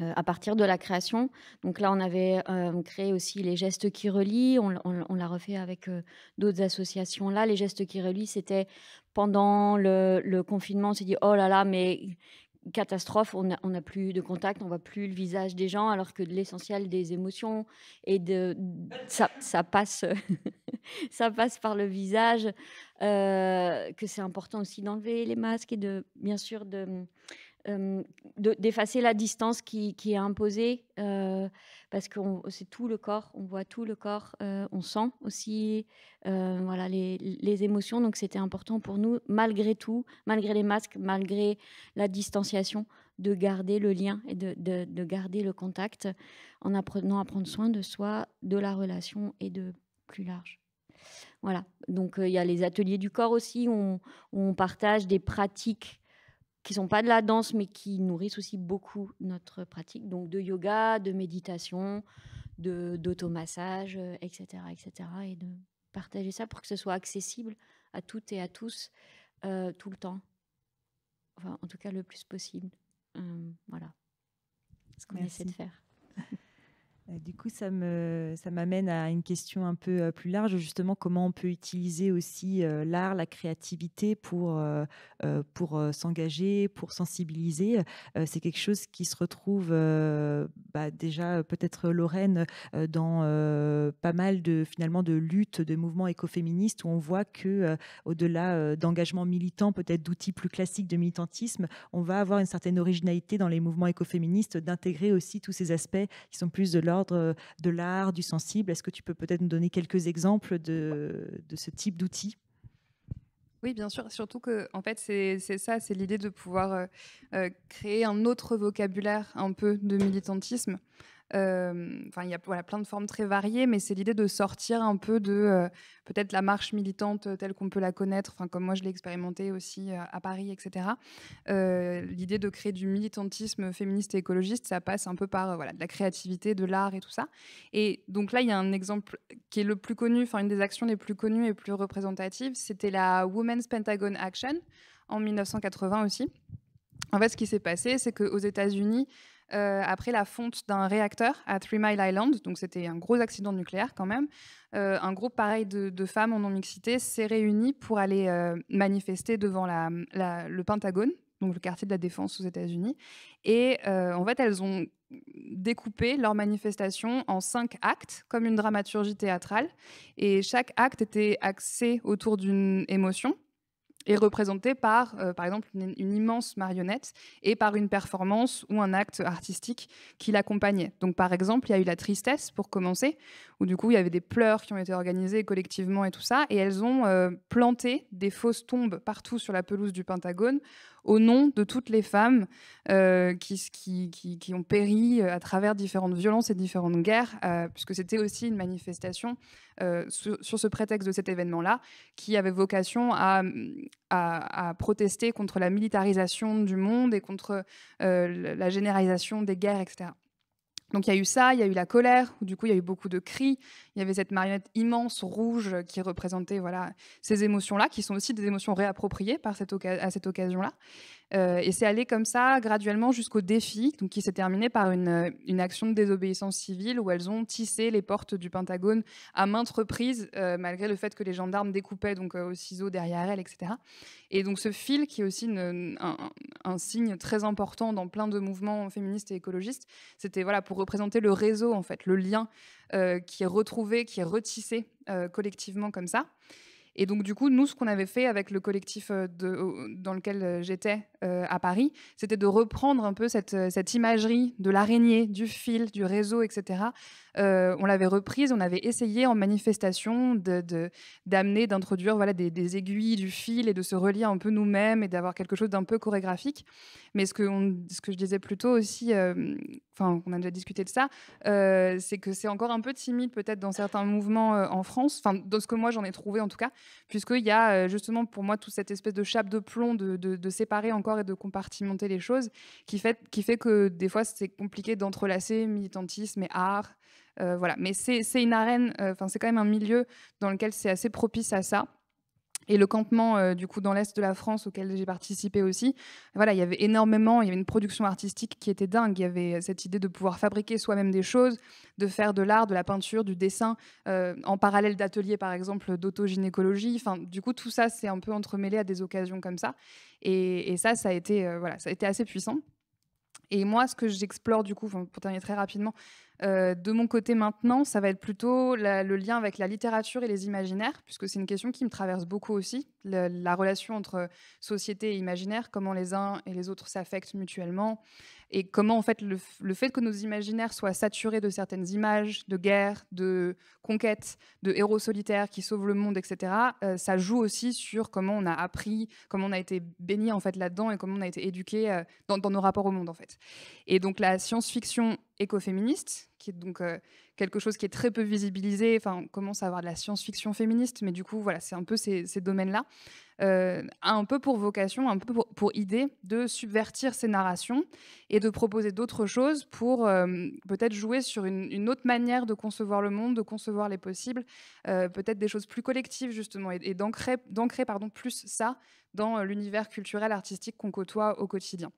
Euh, à partir de la création. Donc là, on avait euh, créé aussi les gestes qui relient. On, l'a refait avec euh, d'autres associations. Là, les gestes qui relient, c'était pendant le, confinement, on s'est dit oh là là, mais catastrophe, on n'a plus de contact, on voit plus le visage des gens, alors que l'essentiel des émotions et de ça, passe, ça passe par le visage. que c'est important aussi d'enlever les masques et de bien sûr de d'effacer la distance qui, est imposée, parce que c'est tout le corps, on voit tout le corps, on sent aussi voilà, les, les, émotions, donc c'était important pour nous, malgré tout, malgré les masques, malgré la distanciation, de garder le lien et de, de, garder le contact en apprenant à prendre soin de soi, de la relation et de plus large. Voilà, donc il y a les ateliers du corps aussi, on, on partage des pratiques qui sont pas de la danse, mais qui nourrissent aussi beaucoup notre pratique, donc de yoga, de méditation, de d'automassage, etc., euh, etc., et de partager ça pour que ce soit accessible à toutes et à tous euh, tout le temps. Enfin, en tout cas, le plus possible. Euh, voilà ce qu'on essaie de faire. Euh, du coup, ça me, ça m'amène à une question un peu euh, plus large, justement, comment on peut utiliser aussi euh, l'art, la créativité pour, pour s'engager, pour sensibiliser. C'est quelque chose qui se retrouve bah, déjà, peut-être Lorraine, dans pas mal de, finalement, de luttes, de mouvements écoféministes, où on voit que, au-delà d'engagements militants, peut-être d'outils plus classiques de militantisme, on va avoir une certaine originalité dans les mouvements écoféministes d'intégrer aussi tous ces aspects qui sont plus de l'ordre euh, de l'art, du sensible. Est-ce que tu peux peut-être nous donner quelques exemples de, ce type d'outils oui, bien sûr. Surtout que, en fait, c'est ça, c'est l'idée de pouvoir euh, euh, créer un autre vocabulaire un peu de militantisme. Enfin, il y a voilà, plein de formes très variées, mais c'est l'idée de sortir un peu de peut-être la marche militante telle qu'on peut la connaître, comme moi je l'ai expérimenté aussi à Paris, etc. l'idée de créer du militantisme féministe et écologiste, ça passe un peu par voilà, de la créativité, de l'art et tout ça. Et donc là, il y a un exemple qui est le plus connu, enfin, une des actions les plus connues et plus représentatives, c'était la Women's Pentagon Action en 1980 aussi. En fait, ce qui s'est passé, c'est qu'aux États-Unis, euh, après la fonte d'un réacteur à Three Mile Island. Donc c'était un gros accident nucléaire quand même. Euh, un groupe pareil de, femmes en non-mixité s'est réuni pour aller euh, manifester devant le Pentagone, donc le quartier de la défense aux États-Unis. Et en fait, elles ont découpé leur manifestation en cinq actes, comme une dramaturgie théâtrale. Et chaque acte était axé autour d'une émotion est représentée par, euh, par exemple, une, immense marionnette et par une performance ou un acte artistique qui l'accompagnait. Donc, par exemple, il y a eu la tristesse pour commencer, où du coup, il y avait des pleurs qui ont été organisées collectivement et tout ça, et elles ont euh, planté des fausses tombes partout sur la pelouse du Pentagone au nom de toutes les femmes euh, qui, ont péri euh, à travers différentes violences et différentes guerres, euh, puisque c'était aussi une manifestation sur, ce prétexte de cet événement-là, qui avait vocation à, mm, à, protester contre la militarisation du monde et contre la généralisation des guerres, etc. Donc il y a eu ça, il y a eu la colère, du coup il y a eu beaucoup de cris, il y avait cette marionnette immense rouge qui représentait voilà ces émotions-là, qui sont aussi des émotions réappropriées par cette à cette occasion-là. Euh, et c'est allé comme ça graduellement jusqu'au défi, qui s'est terminé par euh, une, action de désobéissance civile où elles ont tissé les portes du Pentagone à maintes reprises, euh, malgré le fait que les gendarmes découpaient donc au ciseau derrière elles, etc. Et donc ce fil, qui est aussi un, signe très important dans plein de mouvements féministes et écologistes, c'était voilà pour représenter le réseau en fait, le lien qui est retrouvé, qui est retissé collectivement comme ça. Et donc, du coup, nous, ce qu'on avait fait avec le collectif euh, de, dans lequel euh, j'étais euh, à Paris, c'était de reprendre un peu cette, cette imagerie de l'araignée, du fil, du réseau, etc. on l'avait reprise, on avait essayé en manifestation d'amener, d'introduire voilà, des, aiguilles, du fil et de se relier un peu nous-mêmes et d'avoir quelque chose d'un peu chorégraphique. Mais ce que, ce que je disais plus tôt aussi, enfin, on a déjà discuté de ça, c'est que c'est encore un peu timide peut-être dans certains mouvements en France, enfin, dans ce que moi j'en ai trouvé en tout cas puisqu'il y a euh, justement pour moi toute cette espèce de chape de plomb de, de, séparer encore et de compartimenter les choses qui fait, qui fait que des fois c'est compliqué d'entrelacer militantisme et art. Euh, voilà. Mais c'est une arène, euh, c'est quand même un milieu dans lequel c'est assez propice à ça. Et le campement, euh, du coup, dans l'Est de la France, auquel j'ai participé aussi, voilà, il y avait énormément, il y avait une production artistique qui était dingue. Il y avait euh, cette idée de pouvoir fabriquer soi-même des choses, de faire de l'art, de la peinture, du dessin, euh, en parallèle d'ateliers, par exemple, d'autogynécologie. Enfin, du coup, tout ça, c'est un peu entremêlé à des occasions comme ça. Et, ça, ça a, été, voilà, ça a été assez puissant. Et moi, ce que j'explore, du coup, pour terminer très rapidement, euh, de mon côté maintenant, ça va être plutôt le lien avec la littérature et les imaginaires, puisque c'est une question qui me traverse beaucoup aussi, la, relation entre société et imaginaire, comment les uns et les autres s'affectent mutuellement, et comment en fait le, fait que nos imaginaires soient saturés de certaines images de guerre, de conquêtes, de héros solitaires qui sauvent le monde, etc. Euh, ça joue aussi sur comment on a appris, comment on a été béni en fait là-dedans et comment on a été éduqué euh, dans, dans, nos rapports au monde en fait. Et donc la science-fiction écoféministe, qui est donc euh, quelque chose qui est très peu visibilisé. Enfin, on commence à avoir de la science-fiction féministe, mais du coup, voilà, c'est un peu ces, domaines-là, euh, un peu pour vocation, un peu pour, idée de subvertir ces narrations et de proposer d'autres choses pour euh, peut-être jouer sur une, autre manière de concevoir le monde, de concevoir les possibles, euh, peut-être des choses plus collectives justement et, et d'ancrer, pardon plus ça dans l'univers culturel artistique qu'on côtoie au quotidien.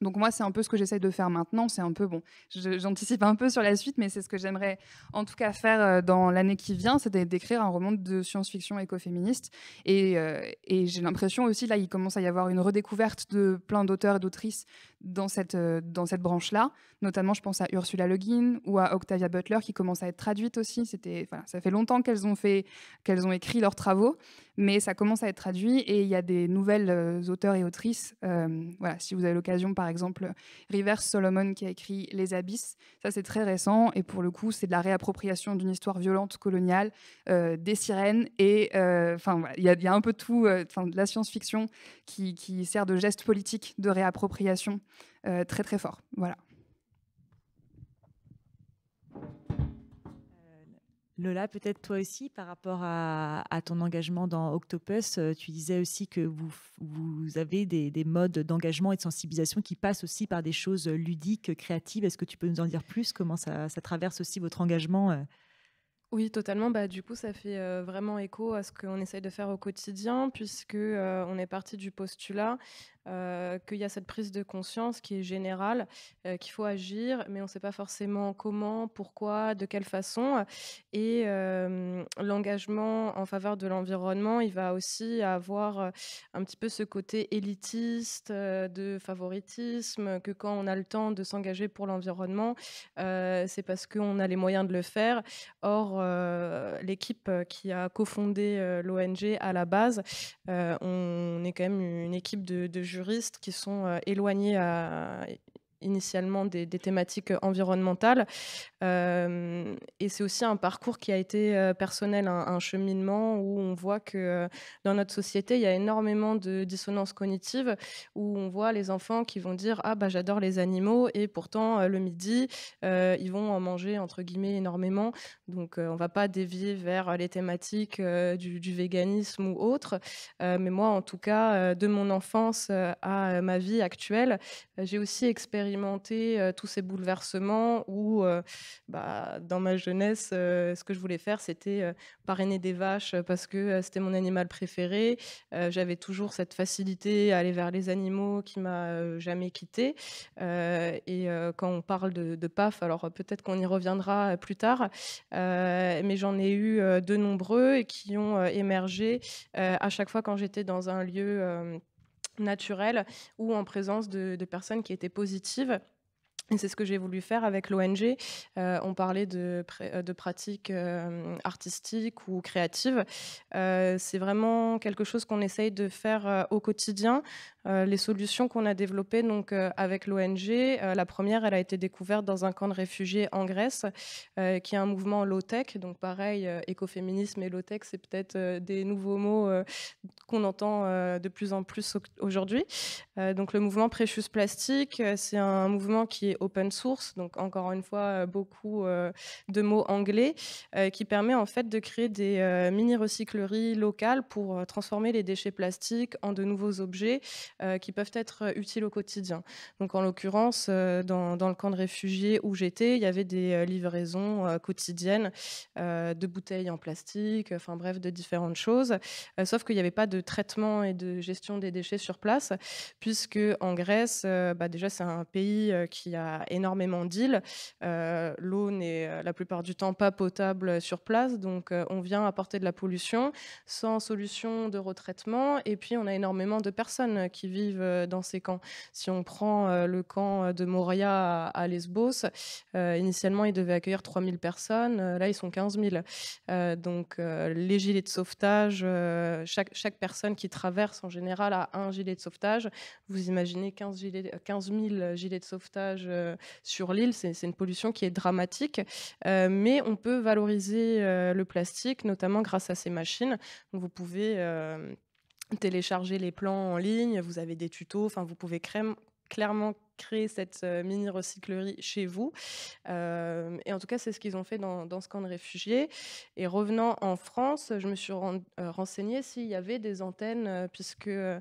Donc moi, c'est un peu ce que j'essaye de faire maintenant. C'est un peu bon, j'anticipe un peu sur la suite, mais c'est ce que j'aimerais en tout cas faire euh, dans l'année qui vient, c'est d'écrire un roman de science-fiction écoféministe. Et, euh, et j'ai l'impression aussi, là, il commence à y avoir une redécouverte de plein d'auteurs et d'autrices dans cette, euh, dans cette branche-là. Notamment, je pense à Ursula Le Guin ou à Octavia Butler, qui commence à être traduite aussi. C'était, voilà, ça fait longtemps qu'elles ont, fait, qu'elles ont écrit leurs travaux, mais ça commence à être traduit et il y a des nouvelles euh, auteurs et autrices. Euh, voilà, si vous avez l'occasion, par exemple, Rivers Solomon qui a écrit Les Abysses, ça c'est très récent et pour le coup, c'est de la réappropriation d'une histoire violente coloniale, euh, des sirènes et il y, a un peu tout, de la science-fiction qui, qui, sert de geste politique, de réappropriation très très fort. Voilà. Lola, peut-être toi aussi, par rapport à, ton engagement dans Octopus, euh, tu disais aussi que vous, avez des, modes d'engagement et de sensibilisation qui passent aussi par des choses ludiques, créatives. Est-ce que tu peux nous en dire plus Comment ça, traverse aussi votre engagement euh oui, totalement. Bah, du coup, ça fait euh, vraiment écho à ce qu'on essaye de faire au quotidien, puisque on est parti du postulat euh, qu'il y a cette prise de conscience qui est générale, euh, qu'il faut agir, mais on ne sait pas forcément comment, pourquoi, de quelle façon. Et euh, l'engagement en faveur de l'environnement, il va aussi avoir un petit peu ce côté élitiste, de favoritisme, que quand on a le temps de s'engager pour l'environnement, c'est parce qu'on a les moyens de le faire. Or, l'équipe qui a cofondé l'ONG à la base, on est quand même une équipe de, de juristes qui sont euh, éloignés à, euh, initialement des, thématiques environnementales. Euh, et c'est aussi un parcours qui a été euh, personnel, un, cheminement où on voit que euh, dans notre société, il y a énormément de dissonances cognitives, où on voit les enfants qui vont dire Ah, bah, j'adore les animaux, et pourtant, le midi, ils vont en manger, entre guillemets, énormément. Donc, on ne va pas dévier vers les thématiques du, du, véganisme ou autre. mais moi, en tout cas, de mon enfance à ma vie actuelle, j'ai aussi expérimenté euh, tous ces bouleversements où, euh, bah, dans ma jeunesse, euh, ce que je voulais faire, c'était parrainer des vaches parce que c'était mon animal préféré. J'avais toujours cette facilité à aller vers les animaux qui m'a jamais quitté. et quand on parle de, de PAF, alors peut-être qu'on y reviendra plus tard, mais j'en ai eu de nombreux et qui ont émergé à chaque fois quand j'étais dans un lieu naturel ou en présence de, de personnes qui étaient positives c'est ce que j'ai voulu faire avec l'ONG. Euh, on parlait de, euh, pratiques euh, artistiques ou créatives. c'est vraiment quelque chose qu'on essaye de faire au quotidien. les solutions qu'on a développées donc, avec l'ONG, la première, elle a été découverte dans un camp de réfugiés en Grèce, qui est un mouvement low-tech. Donc pareil, écoféminisme et low-tech, c'est peut-être des nouveaux mots qu'on entend de plus en plus aujourd'hui. donc le mouvement précieuse Plastique, c'est un mouvement qui est open source, donc encore une fois euh, beaucoup euh, de mots anglais, euh, qui permet en fait de créer des mini-recycleries locales pour transformer les déchets plastiques en de nouveaux objets qui peuvent être utiles au quotidien. Donc en l'occurrence, dans, dans, le camp de réfugiés où j'étais, il y avait des livraisons quotidiennes de bouteilles en plastique, enfin bref, de différentes choses, sauf qu'il n'y avait pas de traitement et de gestion des déchets sur place, puisque en Grèce, bah, déjà c'est un pays qui a énormément d'îles. Euh, l'eau n'est euh, la plupart du temps pas potable sur place, donc euh, on vient apporter de la pollution sans solution de retraitement. Et puis on a énormément de personnes qui vivent dans ces camps. Si on prend le camp de Moria à Lesbos, initialement il devait accueillir 3000 personnes, là ils sont 15 000. donc les gilets de sauvetage, chaque, chaque personne qui traverse en général a un gilet de sauvetage. Vous imaginez 15, gilets, 15 000 gilets de sauvetage euh, sur l'île. C'est une pollution qui est dramatique, euh, mais on peut valoriser euh, le plastique, notamment grâce à ces machines. vous pouvez télécharger les plans en ligne, vous avez des tutos, enfin vous pouvez clairement créer cette euh, mini-recyclerie chez vous. Euh, et en tout cas, c'est ce qu'ils ont fait dans, ce camp de réfugiés. Et revenant en France, je me suis euh, renseignée s'il y avait des antennes, puisque le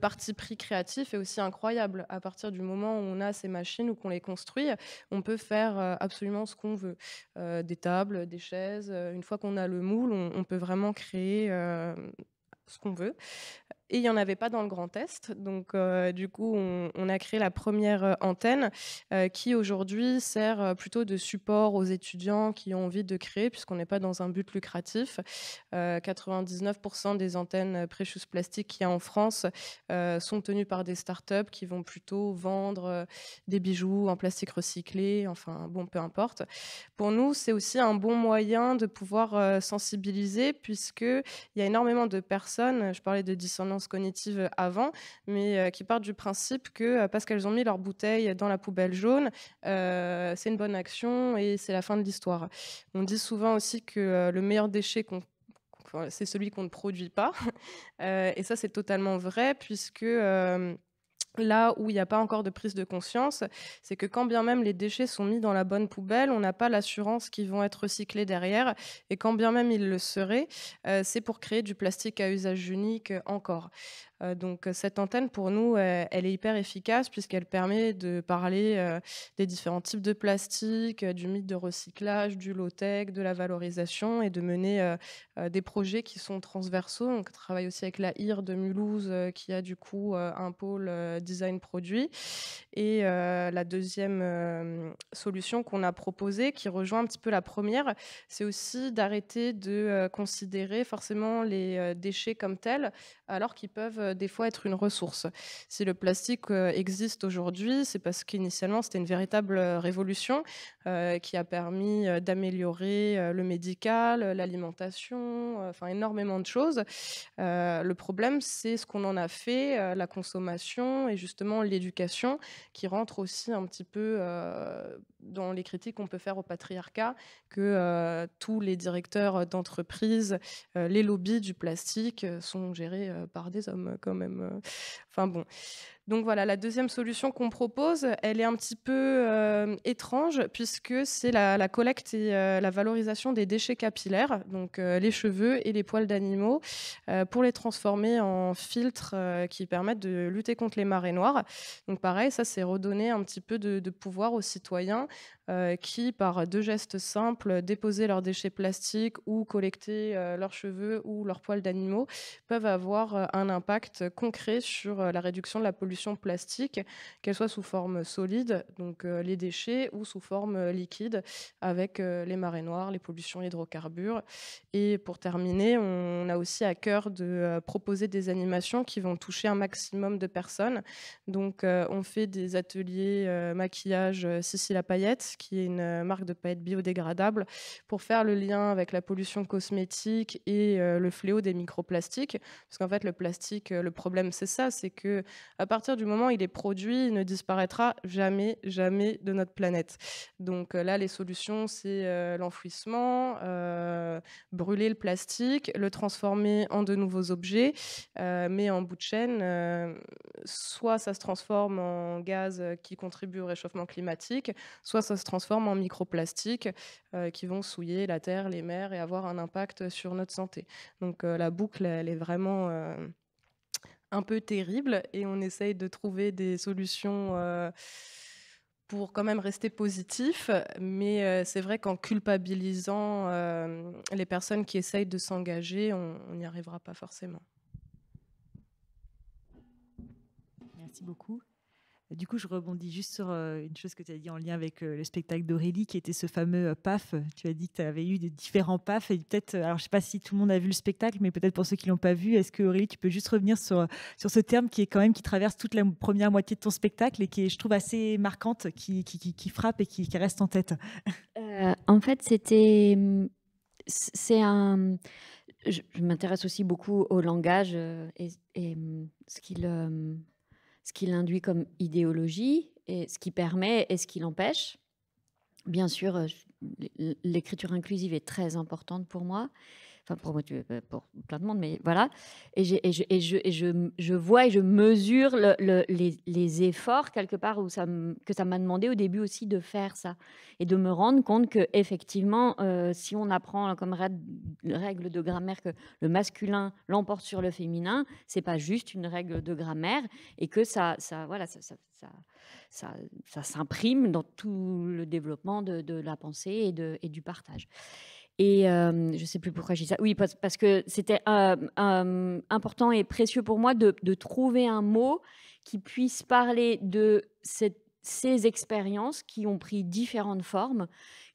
parti pris créatif est aussi incroyable. À partir du moment où on a ces machines ou qu'on les construit, on peut faire absolument ce qu'on veut. des tables, des chaises. Une fois qu'on a le moule, on, peut vraiment créer ce qu'on veut. Et il n'y en avait pas dans le Grand Est. Donc, euh, du coup, on, a créé la première euh, antenne euh, qui aujourd'hui sert plutôt de support aux étudiants qui ont envie de créer, puisqu'on n'est pas dans un but lucratif. 99% des antennes Precious plastiques qu'il y a en France sont tenues par des startups qui vont plutôt vendre des bijoux en plastique recyclé, enfin, bon, peu importe. Pour nous, c'est aussi un bon moyen de pouvoir sensibiliser, puisqu'il y a énormément de personnes, je parlais de dissonance cognitive euh, avant, mais euh, qui partent du principe que euh, parce qu'elles ont mis leur bouteille dans la poubelle jaune, c'est une bonne action et c'est la fin de l'histoire. On dit souvent aussi que le meilleur déchet c'est celui qu'on ne produit pas. et ça, c'est totalement vrai, puisque Là où il n'y a pas encore de prise de conscience, c'est que quand bien même les déchets sont mis dans la bonne poubelle, on n'a pas l'assurance qu'ils vont être recyclés derrière. Et quand bien même ils le seraient, euh, c'est pour créer du plastique à usage unique encore. Euh, donc euh, cette antenne, pour nous, euh, elle, est hyper efficace puisqu'elle permet de parler des différents types de plastique, du mythe de recyclage, du low-tech, de la valorisation et de mener des projets qui sont transversaux. Donc, on travaille aussi avec la IR de Mulhouse qui a du coup un pôle design produit. Et la deuxième solution qu'on a proposée, qui rejoint un petit peu la première, c'est aussi d'arrêter de considérer forcément les déchets comme tels, alors qu'ils peuvent euh, des fois être une ressource. Si le plastique euh, existe aujourd'hui, c'est parce qu'initialement c'était une véritable euh, révolution qui a permis d'améliorer le médical, l'alimentation, enfin énormément de choses. le problème, c'est ce qu'on en a fait, la consommation et justement l'éducation qui rentre aussi un petit peu dans les critiques qu'on peut faire au patriarcat que euh, tous les directeurs d'entreprise, euh, les lobbies du plastique euh, sont gérés par des hommes quand même. Enfin bon. Donc voilà, la deuxième solution qu'on propose, elle est un petit peu euh, étrange puisque c'est la, collecte et euh, la valorisation des déchets capillaires, donc euh, les cheveux et les poils d'animaux, pour les transformer en filtres qui permettent de lutter contre les marées noires. Donc pareil, ça c'est redonner un petit peu de pouvoir aux citoyens euh, qui, par deux gestes simples, déposer leurs déchets plastiques ou collecter euh, leurs cheveux ou leurs poils d'animaux, peuvent avoir euh, un impact concret sur la réduction de la pollution plastique, qu'elle soit sous forme solide, donc les déchets, ou sous forme liquide, avec les marées noires, les pollutions hydrocarbures. Et pour terminer, on a aussi à cœur de proposer des animations qui vont toucher un maximum de personnes. Donc on fait des ateliers maquillage Sissi la paillette qui est une euh, marque de paillettes biodégradables, pour faire le lien avec la pollution cosmétique et euh, le fléau des microplastiques. Parce qu'en fait, le plastique, euh, le problème, c'est ça, c'est que à partir du moment où il est produit, il ne disparaîtra jamais, jamais de notre planète. Donc là, les solutions, c'est l'enfouissement, brûler le plastique, le transformer en de nouveaux objets, mais en bout de chaîne, soit ça se transforme en gaz qui contribue au réchauffement climatique, soit ça se transforment en microplastiques euh, qui vont souiller la terre, les mers et avoir un impact sur notre santé. Donc euh, la boucle, elle est vraiment euh, un peu terrible et on essaye de trouver des solutions pour quand même rester positif, mais c'est vrai qu'en culpabilisant les personnes qui essayent de s'engager, on n'y arrivera pas forcément. Merci beaucoup. Du coup, je rebondis juste sur euh, une chose que tu as dit en lien avec euh, le spectacle d'Aurélie, qui était ce fameux euh, PAF. Tu as dit que tu avais eu des différents PAF. Et peut-être, alors je ne sais pas si tout le monde a vu le spectacle, mais peut-être pour ceux qui ne l'ont pas vu, est-ce que Aurélie, tu peux juste revenir sur, sur ce terme qui est quand même qui traverse toute la première moitié de ton spectacle et qui est, je trouve, assez marquante, qui, qui, frappe et qui, reste en tête En fait, c'était. Mmh, c'est un. Je, m'intéresse aussi beaucoup au langage et mmh, ce qu'il ce qui l'induit comme idéologie et ce qui permet et ce qui l'empêche. Bien sûr, euh, l'écriture inclusive est très importante pour moi enfin pour, euh, pour plein de monde, mais voilà. Et, je, vois et je mesure les, efforts quelque part où ça que ça m'a demandé au début aussi de faire ça et de me rendre compte que effectivement, euh, si on apprend comme règle de grammaire que le masculin l'emporte sur le féminin, c'est pas juste une règle de grammaire et que ça, ça voilà, ça, s'imprime dans tout le développement de, la pensée et, de, et du partage. Et je euh, je sais plus pourquoi j'ai dit ça. Oui, parce, que c'était euh, euh, important et précieux pour moi de, trouver un mot qui puisse parler de cette, ces expériences qui ont pris différentes formes,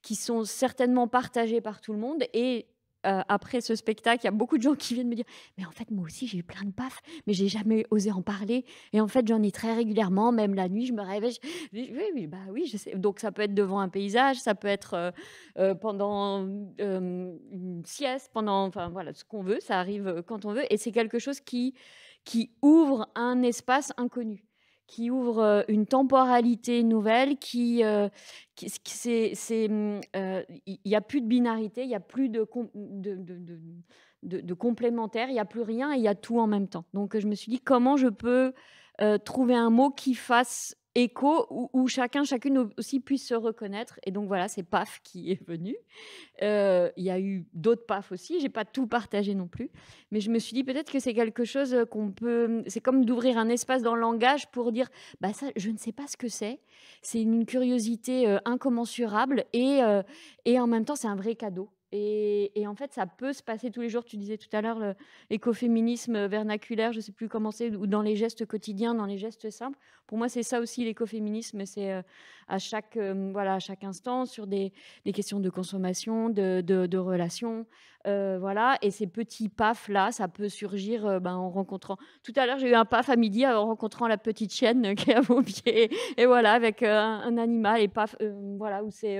qui sont certainement partagées par tout le monde et euh, après ce spectacle, il y a beaucoup de gens qui viennent me dire Mais en fait, moi aussi, j'ai eu plein de paf, mais j'ai jamais osé en parler. Et en fait, j'en ai très régulièrement, même la nuit, je me réveille. Oui, oui, bah oui, je sais. Donc, ça peut être devant un paysage, ça peut être euh, euh, pendant une sieste, pendant. Enfin, voilà, ce qu'on veut, ça arrive quand on veut. Et c'est quelque chose qui, qui ouvre un espace inconnu qui ouvre euh, une temporalité nouvelle, qui, euh, c'est, hum, euh, il y a plus de binarité, il y a plus de, complémentaire, il y a plus rien et il y a tout en même temps. Donc je me suis dit comment je peux trouver un mot qui fasse écho où, chacun, chacune aussi puisse se reconnaître. Et donc voilà, c'est PAF qui est venu. Euh, il y a eu d'autres PAF aussi. J'ai pas tout partagé non plus, mais je me suis dit peut-être que c'est quelque chose qu'on peut. C'est comme d'ouvrir un espace dans le langage pour dire, bah ça, je ne sais pas ce que c'est. C'est une curiosité euh, incommensurable euh, et en même temps, c'est un vrai cadeau et, en fait, ça peut se passer tous les jours. Tu disais tout à l'heure l'écoféminisme euh, vernaculaire, je ne sais plus comment c'est, ou dans les gestes quotidiens, dans les gestes simples. Pour moi, c'est ça aussi l'écoféminisme. C'est euh, à chaque euh, voilà, à chaque instant sur des, questions de consommation, de, relations, voilà. Et ces petits pafs là, ça peut surgir ben, en rencontrant. Tout à l'heure, j'ai eu un paf à midi en rencontrant la petite chienne qui est à vos pieds, et voilà, avec un, un animal et paf, voilà, où c'est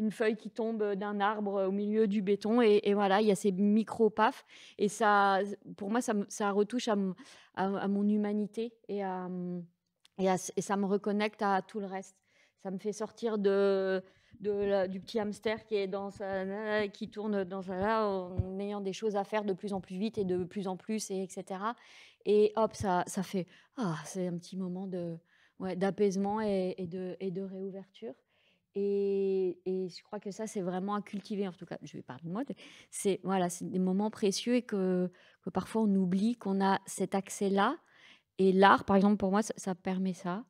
une feuille qui tombe d'un arbre au milieu du béton. Et, voilà, il y a ces micro-pafs. Et ça, pour moi, ça, retouche à, mon humanité et, ça me reconnecte à tout le reste. Ça me fait sortir de, de du petit hamster qui est dans qui tourne dans en ayant des choses à faire de plus en plus vite et de plus en plus et etc. Et hop, ça, fait ah, c'est un petit moment de d'apaisement et, de et de réouverture. Et, je crois que ça, c'est vraiment à cultiver, en tout cas, je vais parler de moi C'est voilà, des moments précieux et que, parfois on oublie qu'on a cet accès-là. Et l'art, par exemple, pour moi, ça, permet ça.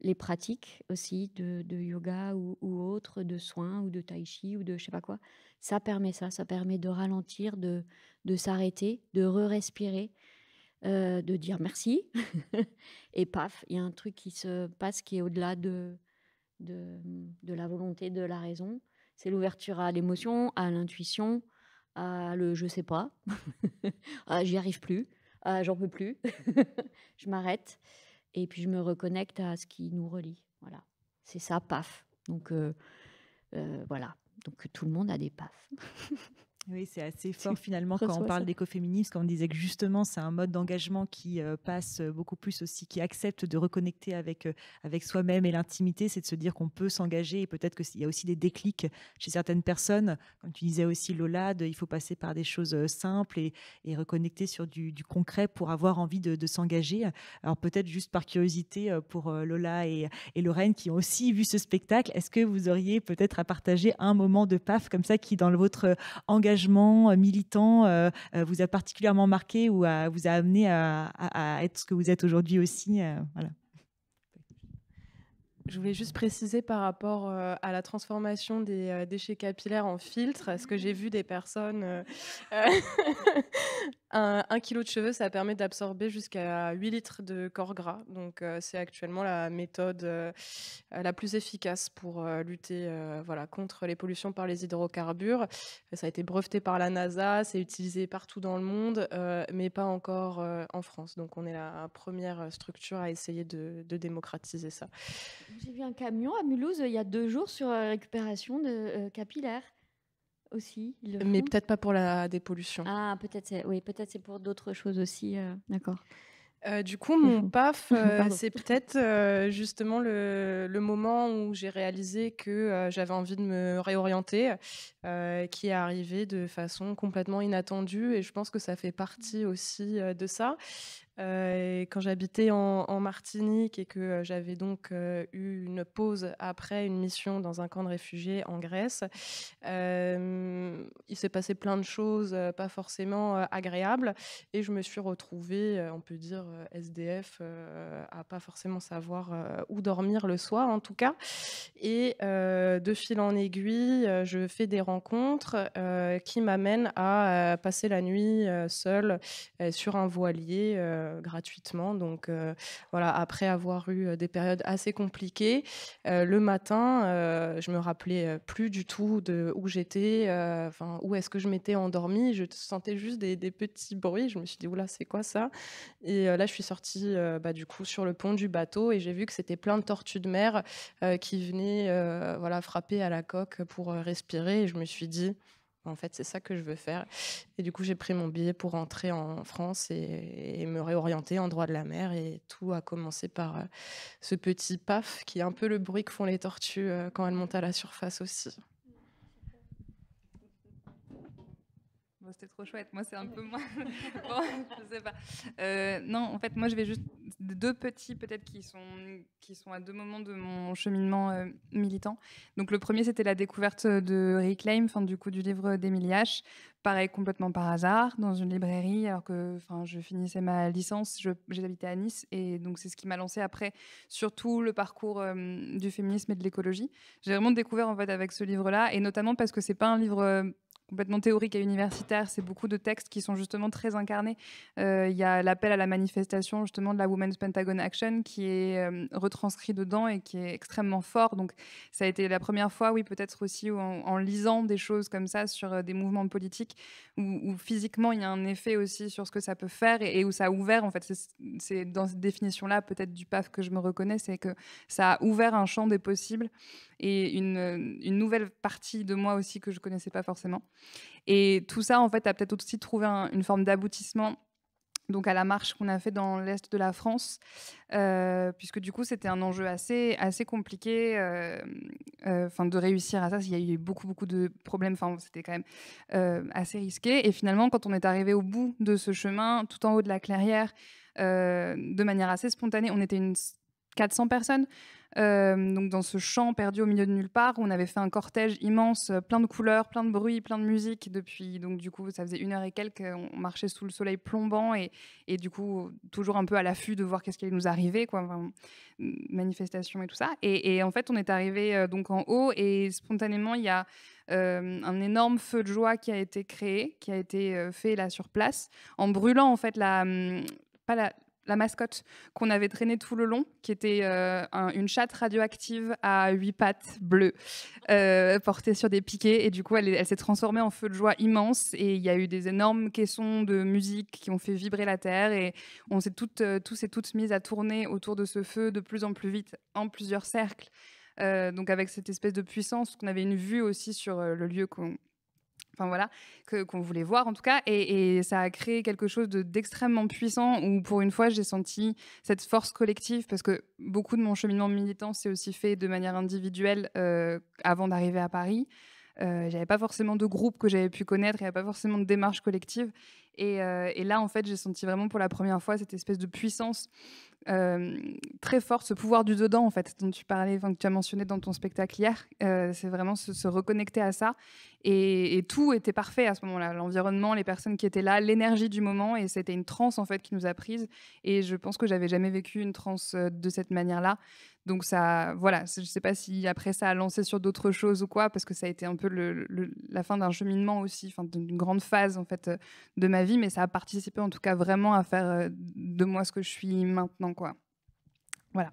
Les pratiques aussi de, yoga ou, ou autres, de soins ou de tai chi ou de je sais pas quoi, ça permet ça. Ça permet de ralentir, de, de s'arrêter, de re-respirer, euh, de dire merci. et paf, il y a un truc qui se passe qui est au-delà de, de, de la volonté, de la raison. C'est l'ouverture à l'émotion, à l'intuition, à le je sais pas, ah, j'y arrive plus, ah, j'en peux plus, je m'arrête et puis je me reconnecte à ce qui nous relie. Voilà, c'est ça, paf. Donc euh, euh, voilà, donc tout le monde a des paf. Oui, c'est assez fort finalement quand on parle d'écoféminisme, quand on disait que justement c'est un mode d'engagement qui euh, passe euh, beaucoup plus aussi, qui accepte de reconnecter avec, euh, avec soi-même et l'intimité, c'est de se dire qu'on peut s'engager et peut-être qu'il y a aussi des déclics chez certaines personnes. Comme tu disais aussi Lola, il faut passer par des choses simples et, et reconnecter sur du, concret pour avoir envie de, s'engager. Alors peut-être juste par curiosité pour Lola et, et Lorraine qui ont aussi vu ce spectacle, est-ce que vous auriez peut-être à partager un moment de paf comme ça qui dans votre engagement engagement euh, militant euh, euh, vous a particulièrement marqué ou vous a amené à, être ce que vous êtes aujourd'hui aussi je voulais juste préciser par rapport euh, à la transformation des euh, déchets capillaires en filtre, ce que j'ai vu des personnes euh, un, kilo de cheveux, ça permet d'absorber jusqu'à 8 litres de corps gras. Donc c'est actuellement la méthode la plus efficace pour lutter voilà, contre les pollutions par les hydrocarbures. Ça a été breveté par la NASA, c'est utilisé partout dans le monde, mais pas encore en France. Donc on est la première structure à essayer de démocratiser ça. J'ai vu un camion à Mulhouse euh, il y a deux jours sur la euh, récupération de euh, capillaires aussi. Mais peut-être pas pour la dépollution. Ah, peut-être c'est oui, peut-être c'est pour d'autres choses aussi. D'accord. du coup, mon PAF, c'est peut-être justement le, le, moment où j'ai réalisé que j'avais envie de me réorienter, qui est arrivé de façon complètement inattendue. Et je pense que ça fait partie aussi de ça. Euh, quand j'habitais en, Martinique et que euh, j'avais donc euh, eu une pause après une mission dans un camp de réfugiés en Grèce, il s'est passé plein de choses pas forcément agréables et je me suis retrouvée, on peut dire SDF, à pas forcément savoir où dormir le soir en tout cas. Et de fil en aiguille, je fais des rencontres qui m'amènent à passer la nuit seule sur un voilier euh, gratuitement. Donc euh, voilà, après avoir eu euh, des périodes assez compliquées, le matin, je me rappelais plus du tout de où j'étais, enfin où est-ce que je m'étais endormie. Je sentais juste des, petits bruits. Je me suis dit oula, c'est quoi ça Et là, je suis sortie bah, du coup sur le pont du bateau et j'ai vu que c'était plein de tortues de mer qui venaient voilà frapper à la coque pour respirer. Et je me suis dit en fait, c'est ça que je veux faire. Et du coup, j'ai pris mon billet pour rentrer en France et, me réorienter en droit de la mer. Et tout a commencé par euh, ce petit paf qui est un peu le bruit que font les tortues euh, quand elles montent à la surface aussi. C'était trop chouette. Moi, c'est un peu moins. bon, je sais pas. Euh, non, en fait, moi, je vais juste deux petits, peut-être, qui sont, qui sont à deux moments de mon cheminement euh, militant. Donc, le premier, c'était la découverte de Reclaim, fin, du coup, du livre d'Emilie H. Pareil, complètement par hasard, dans une librairie, alors que je finissais ma licence, j'habitais à Nice, et donc c'est ce qui m'a lancé après, surtout le parcours euh, du féminisme et de l'écologie. J'ai vraiment découvert, en fait, avec ce livre-là, et notamment parce que c'est pas un livre complètement théorique et universitaire. C'est beaucoup de textes qui sont justement très incarnés. Euh, il y a l'appel à la manifestation justement de la Women's Pentagon Action qui est euh, retranscrit dedans et qui est extrêmement fort. Donc ça a été la première fois, oui, peut-être aussi en, lisant des choses comme ça sur euh, des mouvements politiques où, physiquement il y a un effet aussi sur ce que ça peut faire et, où ça a ouvert. En fait, c'est dans cette définition-là peut-être du PAF que je me reconnais, c'est que ça a ouvert un champ des possibles et une, une nouvelle partie de moi aussi que je connaissais pas forcément. Et tout ça, en fait, a peut-être aussi trouvé une forme d'aboutissement donc à la marche qu'on a fait dans l'est de la France, euh, puisque du coup c'était un enjeu assez assez compliqué, euh, euh de réussir à ça. Il y a eu beaucoup beaucoup de problèmes, enfin c'était quand même euh, assez risqué. Et finalement, quand on est arrivé au bout de ce chemin, tout en haut de la clairière, de manière assez spontanée, on était une 400 personnes. Euh, donc dans ce champ perdu au milieu de nulle part, où on avait fait un cortège immense, euh, plein de couleurs, plein de bruits, plein de musique. Depuis, donc du coup, ça faisait une heure et quelques, on marchait sous le soleil plombant et, et du coup, toujours un peu à l'affût de voir qu'est-ce qui allait nous arriver, quoi, manifestation et tout ça. Et, en fait, on est arrivé euh, donc en haut et spontanément, il y a un énorme feu de joie qui a été créé, qui a été fait là sur place, en brûlant en fait la, hum, pas la, la mascotte qu'on avait traînée tout le long, qui était euh, une chatte radioactive à huit pattes bleues, euh, portée sur des piquets. Et du coup, elle, s'est transformée en feu de joie immense. Et il y a eu des énormes caissons de musique qui ont fait vibrer la terre. Et on s'est toutes, euh, et toutes mises à tourner autour de ce feu de plus en plus vite, en plusieurs cercles. donc avec cette espèce de puissance, qu'on avait une vue aussi sur le lieu qu'on Enfin voilà, qu'on voulait voir en tout cas. Et, ça a créé quelque chose d'extrêmement puissant où pour une fois j'ai senti cette force collective parce que beaucoup de mon cheminement militant s'est aussi fait de manière individuelle euh, avant d'arriver à Paris. Euh, j'avais pas forcément de groupe que j'avais pu connaître, il n'y avait pas forcément de démarche collective. Euh, et, là, en fait, j'ai senti vraiment pour la première fois cette espèce de puissance euh, très forte, ce pouvoir du dedans, en fait, dont tu parlais, que tu as mentionné dans ton spectacle hier. Euh, c'est vraiment se, reconnecter à ça. Et, tout était parfait à ce moment-là. L'environnement, les personnes qui étaient là, l'énergie du moment. Et c'était une transe, en fait, qui nous a prise. Et je pense que j'avais jamais vécu une transe de cette manière-là. Donc ça, voilà, je ne sais pas si après ça a lancé sur d'autres choses ou quoi, parce que ça a été un peu la fin d'un cheminement aussi, enfin d'une grande phase en fait euh, de ma vie, mais ça a participé en tout cas vraiment à faire euh, de moi ce que je suis maintenant, quoi. Voilà.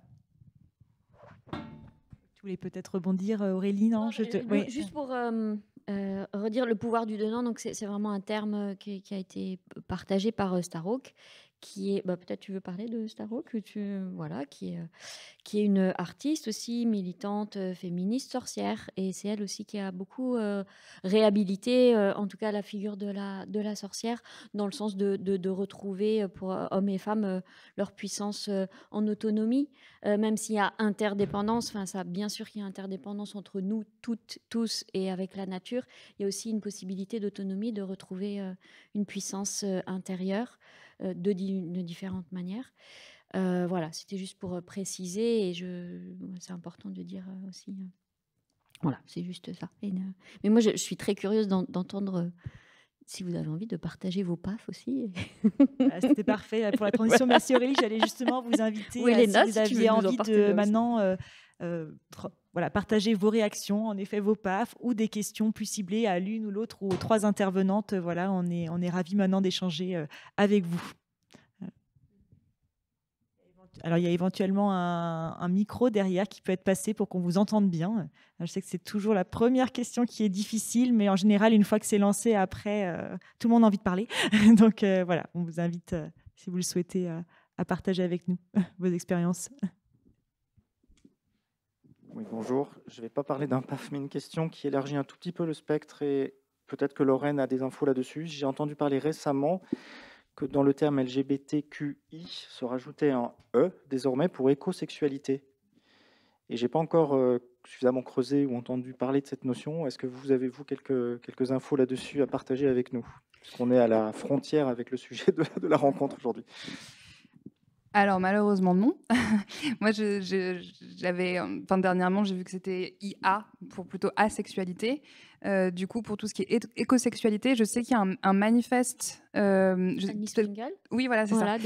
Tu voulais peut-être rebondir, euh, Aurélie, non, je oui. Juste pour redire le pouvoir du donnant, donc c'est vraiment un terme qui, qui, a été partagé par Starhawk, qui est, bah, peut-être tu veux parler de Staro, que tu, voilà, qui est, qui est une artiste aussi, militante, euh, féministe, sorcière, et c'est elle aussi qui a beaucoup euh, réhabilité, euh, en tout cas, la figure de la, de la sorcière, dans le sens de, retrouver pour hommes et femmes leur puissance en autonomie, même s'il y a interdépendance, enfin, ça, bien sûr qu'il y a interdépendance entre nous toutes, tous, et avec la nature, il y a aussi une possibilité d'autonomie, de retrouver une puissance intérieure. Euh, de, différentes manières. Euh, voilà, c'était juste pour euh, préciser et je, c'est important de dire aussi. Voilà, c'est juste ça. mais moi, je, suis très curieuse d'entendre si vous avez envie de partager vos PAF aussi. Ah, c'était parfait pour la transition. Merci Aurélie, j'allais justement vous inviter oui, à, si vous aviez envie de maintenant voilà, partagez vos réactions, en effet vos PAF ou des questions plus ciblées à l'une ou l'autre ou aux trois intervenantes. Euh, voilà, on est, on est ravis maintenant d'échanger euh, avec vous. Euh. Alors, il y a éventuellement un, micro derrière qui peut être passé pour qu'on vous entende bien. Je sais que c'est toujours la première question qui est difficile, mais en général, une fois que c'est lancé, après, tout le monde a envie de parler. Donc, voilà, on vous invite, si vous le souhaitez, à partager avec nous vos expériences. Oui, bonjour. Je ne vais pas parler d'un PAF, mais une question qui élargit un tout petit peu le spectre et peut-être que Lorraine a des infos là-dessus. J'ai entendu parler récemment que dans le terme LGBTQI se rajoutait un E désormais pour écosexualité. Et j'ai pas encore euh, suffisamment creusé ou entendu parler de cette notion. Est-ce que vous avez, vous, quelques, quelques infos là-dessus à partager avec nous Puisqu'on est à la frontière avec le sujet de la rencontre aujourd'hui alors malheureusement non. Moi j'avais, euh, enfin dernièrement j'ai vu que c'était IA pour plutôt asexualité. Euh, du coup, pour tout ce qui est écosexualité, je sais qu'il y a un, manifeste. Annie euh, Springle Oui, voilà, c'est ça.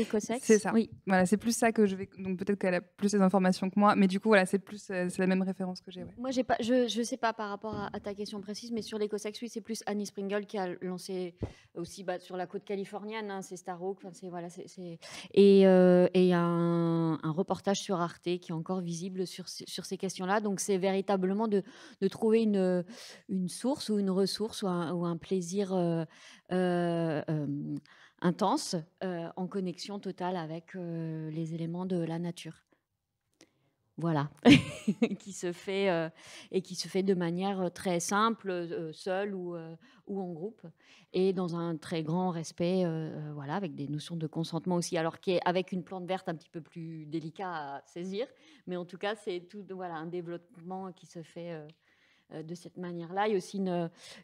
C'est ça. Oui. Voilà, c'est plus ça que je vais. Donc peut-être qu'elle a plus ces informations que moi, mais du coup, voilà, c'est plus euh, c'est la même référence que j'ai. Moi, j'ai pas. Je ne sais pas par rapport à, ta question précise, mais sur l'écosex, oui, c'est plus Annie Springle qui a lancé aussi bah, sur la côte californienne. Hein, c'est Starhawk. c'est voilà, c'est et il y a un, reportage sur Arte qui est encore visible sur sur ces questions-là. Donc c'est véritablement de, de trouver une une source ou une ressource ou un, plaisir euh, euh, intense euh, en connexion totale avec les éléments de la nature. Voilà, qui se fait et qui se fait de manière très simple, seul ou, ou en groupe, et dans un très grand respect, voilà, avec des notions de consentement aussi. Alors qu'avec une plante verte, un petit peu plus délicat à saisir, mais en tout cas, c'est tout, voilà, un développement qui se fait euh, de cette manière-là. Il y a aussi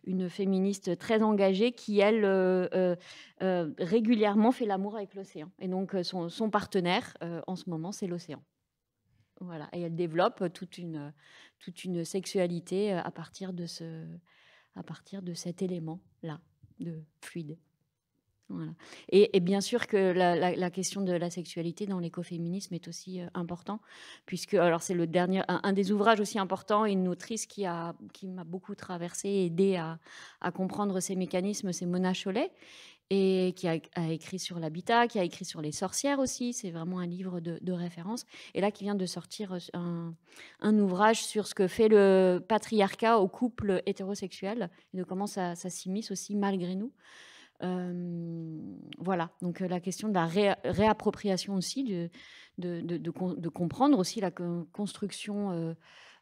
une, féministe très engagée qui, elle, euh, euh, régulièrement fait l'amour avec l'océan. Et donc, son, partenaire, en ce moment, c'est l'océan. Voilà. Et elle développe toute une, sexualité à partir de, à partir de cet élément-là, de fluide. Et, bien sûr que la, question de la sexualité dans l'écoféminisme est aussi euh, important, puisque alors c'est le dernier, un, des ouvrages aussi importants, une autrice qui a qui m'a beaucoup traversé, et à, à comprendre ces mécanismes, c'est Mona Chollet, et qui a, écrit sur l'habitat, qui a écrit sur les sorcières aussi. C'est vraiment un livre de, référence. Et là, qui vient de sortir euh, un, un, ouvrage sur ce que fait le patriarcat au couple hétérosexuel et de comment ça s'immisce aussi malgré nous. Euh, voilà, donc euh, la question de la réappropriation aussi, de, de, de, de, comprendre aussi la construction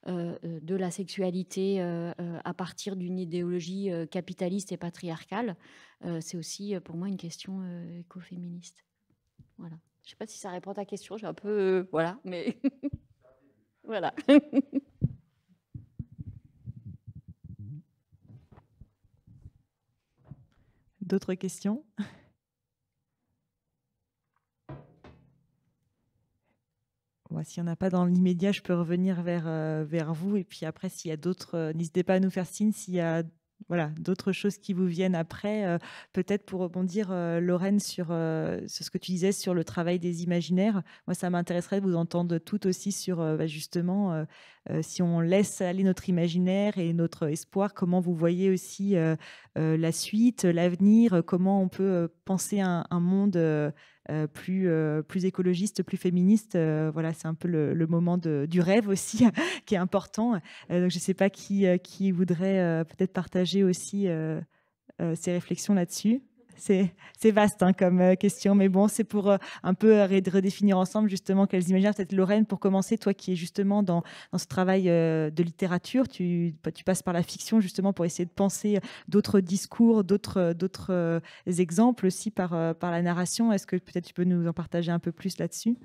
euh, de la sexualité à partir d'une idéologie capitaliste et patriarcale, c'est aussi pour moi une question écoféministe. Voilà. Je ne sais pas si ça répond à ta question, j'ai un peu... voilà, mais... voilà. D'autres questions S'il n'y en a pas dans l'immédiat, je peux revenir vers, euh, vers vous. Et puis après, s'il y a d'autres, euh, n'hésitez pas à nous faire signe s'il y a voilà, d'autres choses qui vous viennent après. Euh, peut-être pour rebondir, euh, Lorraine, euh, sur, ce que tu disais sur le travail des imaginaires. Moi, ça m'intéresserait de vous entendre tout aussi sur bah, justement si on laisse aller notre imaginaire et notre espoir, comment vous voyez aussi la suite, l'avenir, comment on peut penser un, un monde euh, plus, écologiste, euh, plus féministe. Euh, voilà, c'est un peu le, moment du rêve aussi qui est important. donc je ne sais pas qui, qui voudrait peut-être partager aussi ses réflexions là-dessus c'est vaste hein, comme euh, question, mais bon, c'est pour euh, un peu euh, redéfinir ensemble justement quelles images, Peut-être Lorraine, pour commencer, toi qui es justement dans, ce travail de littérature, bah, tu, passes par la fiction justement pour essayer de penser d'autres discours, d'autres exemples aussi par, la narration. Est-ce que peut-être tu peux nous en partager un peu plus là-dessus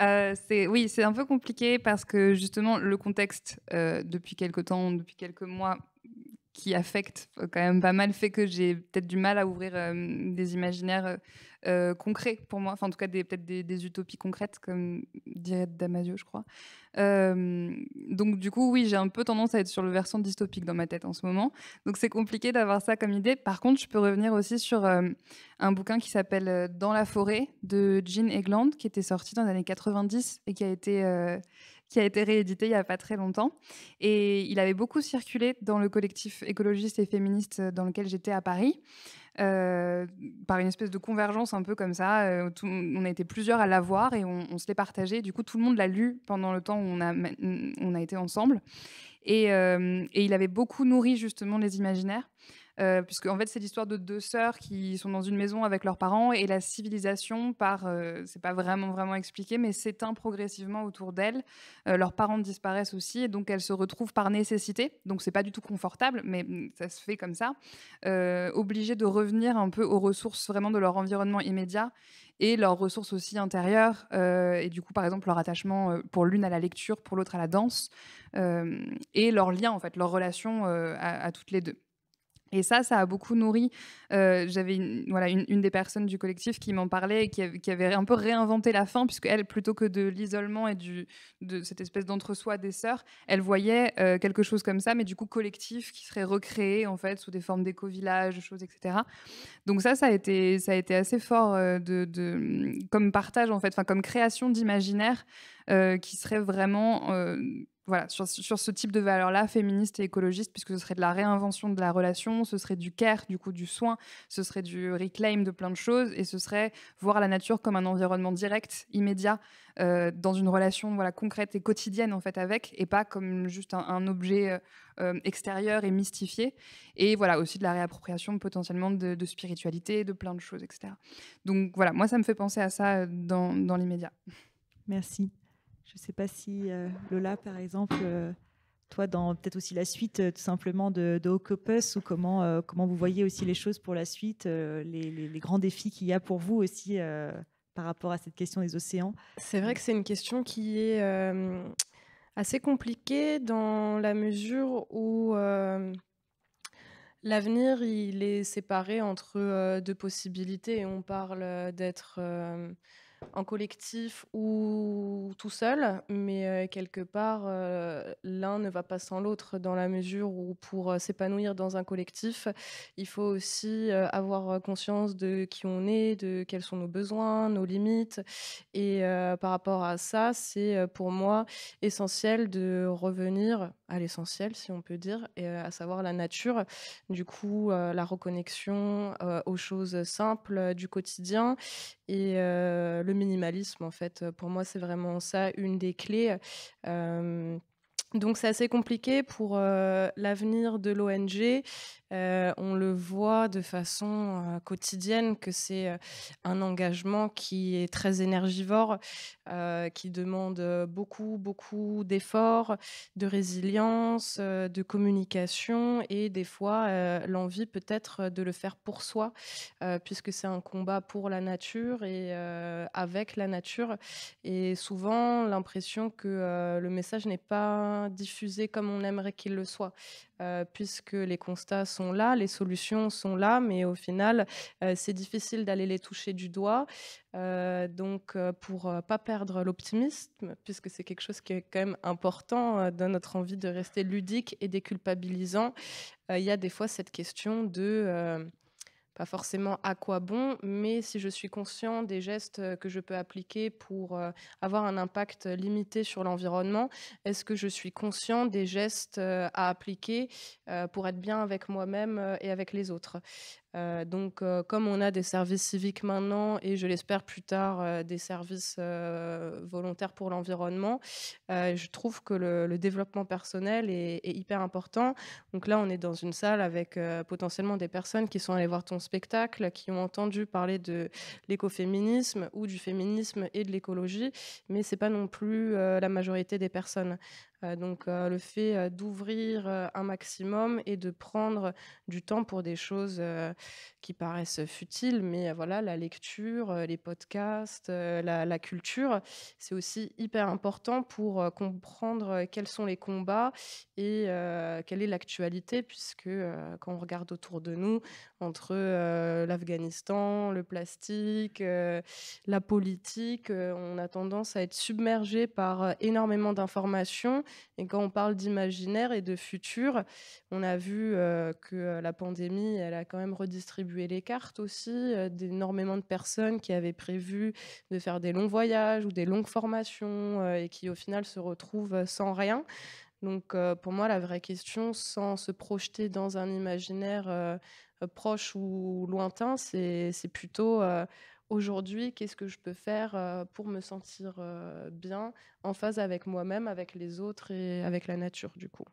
euh, oui, c'est un peu compliqué parce que justement le contexte depuis quelques temps, depuis quelques mois, qui affecte euh, quand même pas mal fait que j'ai peut-être du mal à ouvrir euh, des imaginaires euh, concrets pour moi, enfin en tout cas peut-être des, utopies concrètes comme dirait Damasio je crois. donc du coup oui j'ai un peu tendance à être sur le versant dystopique dans ma tête en ce moment, donc c'est compliqué d'avoir ça comme idée. Par contre je peux revenir aussi sur un bouquin qui s'appelle Dans la forêt de Jean Egland qui était sorti dans les années 90 et qui a été qui a été réédité il n'y a pas très longtemps. Et il avait beaucoup circulé dans le collectif écologiste et féministe dans lequel j'étais à Paris. Euh, par une espèce de convergence un peu comme ça. Euh, on a été plusieurs à l'avoir et on, se l'est partagé. Du coup, tout le monde l'a lu pendant le temps où on a, on a été ensemble. Et, euh, et il avait beaucoup nourri justement les imaginaires. Euh, puisque en fait c'est l'histoire de deux sœurs qui sont dans une maison avec leurs parents et la civilisation par, euh, c'est pas vraiment vraiment expliqué, mais s'éteint progressivement autour d'elles. Euh, leurs parents disparaissent aussi et donc elles se retrouvent par nécessité, donc c'est pas du tout confortable, mais mm, ça se fait comme ça, obligées de revenir un peu aux ressources vraiment de leur environnement immédiat et leurs ressources aussi intérieures et du coup par exemple leur attachement pour l'une à la lecture, pour l'autre à la danse et leur lien en fait, leur relation à toutes les deux. Et ça, ça a beaucoup nourri. Euh, j'avais une, voilà, une, des personnes du collectif qui m'en parlait et qui, avait, un peu réinventé la fin, puisque elle, plutôt que de l'isolement et du, de cette espèce d'entre-soi des sœurs, elle voyait euh, quelque chose comme ça, mais du coup collectif, qui serait recréé en fait sous des formes d'éco-villages, choses, etc. Donc ça, ça a été, ça a été assez fort euh, de, de, comme partage en fait, enfin comme création d'imaginaire qui serait vraiment voilà, sur, ce type de valeurs-là, féministe et écologiste puisque ce serait de la réinvention de la relation, ce serait du care, du coup du soin, ce serait du reclaim de plein de choses, et ce serait voir la nature comme un environnement direct, immédiat, euh, dans une relation voilà concrète et quotidienne en fait avec, et pas comme juste un, objet euh, euh, extérieur et mystifié. Et voilà aussi de la réappropriation potentiellement de, de, spiritualité, de plein de choses, etc. Donc voilà, moi ça me fait penser à ça dans l'immédiat. Merci. Je ne sais pas si euh, Lola, par exemple, euh, toi, dans peut-être aussi la suite, euh, tout simplement, de, de ou comment, comment vous voyez aussi les choses pour la suite, les, les, grands défis qu'il y a pour vous aussi par rapport à cette question des océans. C'est vrai que c'est une question qui est assez compliquée dans la mesure où... L'avenir, il est séparé entre deux possibilités. On parle d'être en collectif ou tout seul, mais euh, quelque part, euh, l'un ne va pas sans l'autre dans la mesure où pour euh, s'épanouir dans un collectif, il faut aussi avoir conscience de qui on est, de quels sont nos besoins, nos limites. Et par rapport à ça, c'est pour moi essentiel de revenir à l'essentiel, si on peut dire, et à savoir la nature. Du coup, la reconnexion aux choses simples du quotidien et le le minimalisme, en fait. Pour moi, c'est vraiment ça, une des clés. donc c'est assez compliqué pour l'avenir de l'ONG euh, on le voit de façon euh, quotidienne que c'est euh, un engagement qui est très énergivore, qui demande beaucoup, beaucoup d'efforts, de résilience, de communication et des fois l'envie peut-être de le faire pour soi, puisque c'est un combat pour la nature et avec la nature. Et souvent l'impression que le message n'est pas diffusé comme on aimerait qu'il le soit, puisque les constats sont là, les solutions sont là, mais au final, euh, c'est difficile d'aller les toucher du doigt. Euh, donc, euh, pour pas perdre l'optimisme, puisque c'est quelque chose qui est quand même important dans notre envie de rester ludique et déculpabilisant, il y a des fois cette question de pas forcément à quoi bon, mais si je suis conscient des gestes euh, que je peux appliquer pour euh, avoir un impact limité sur l'environnement, est-ce que je suis conscient des gestes euh, à appliquer pour être bien avec moi-même et avec les autres euh, donc, euh, comme on a des services civiques maintenant et je l'espère plus tard euh, des services volontaires pour l'environnement, je trouve que le, développement personnel est, est, hyper important. Donc là, on est dans une salle avec potentiellement des personnes qui sont allées voir ton spectacle, qui ont entendu parler de l'écoféminisme ou du féminisme et de l'écologie, mais c'est pas non plus la majorité des personnes. Euh, donc euh, le fait euh, d'ouvrir un maximum et de prendre du temps pour des choses qui paraissent futiles, mais voilà, la lecture, les podcasts, la, la culture, c'est aussi hyper important pour comprendre quels sont les combats et quelle est l'actualité, puisque quand on regarde autour de nous, entre l'Afghanistan, le plastique, la politique, on a tendance à être submergé par énormément d'informations et quand on parle d'imaginaire et de futur, on a vu euh, que euh, la pandémie, elle a quand même redistribué les cartes aussi, euh, d'énormément de personnes qui avaient prévu de faire des longs voyages ou des longues formations et qui au final se retrouvent sans rien. Donc pour moi, la vraie question, sans se projeter dans un imaginaire proche ou lointain, c'est plutôt aujourd'hui, qu'est-ce que je peux faire euh, pour me sentir euh, bien, en phase avec moi-même, avec les autres et avec la nature, du coup.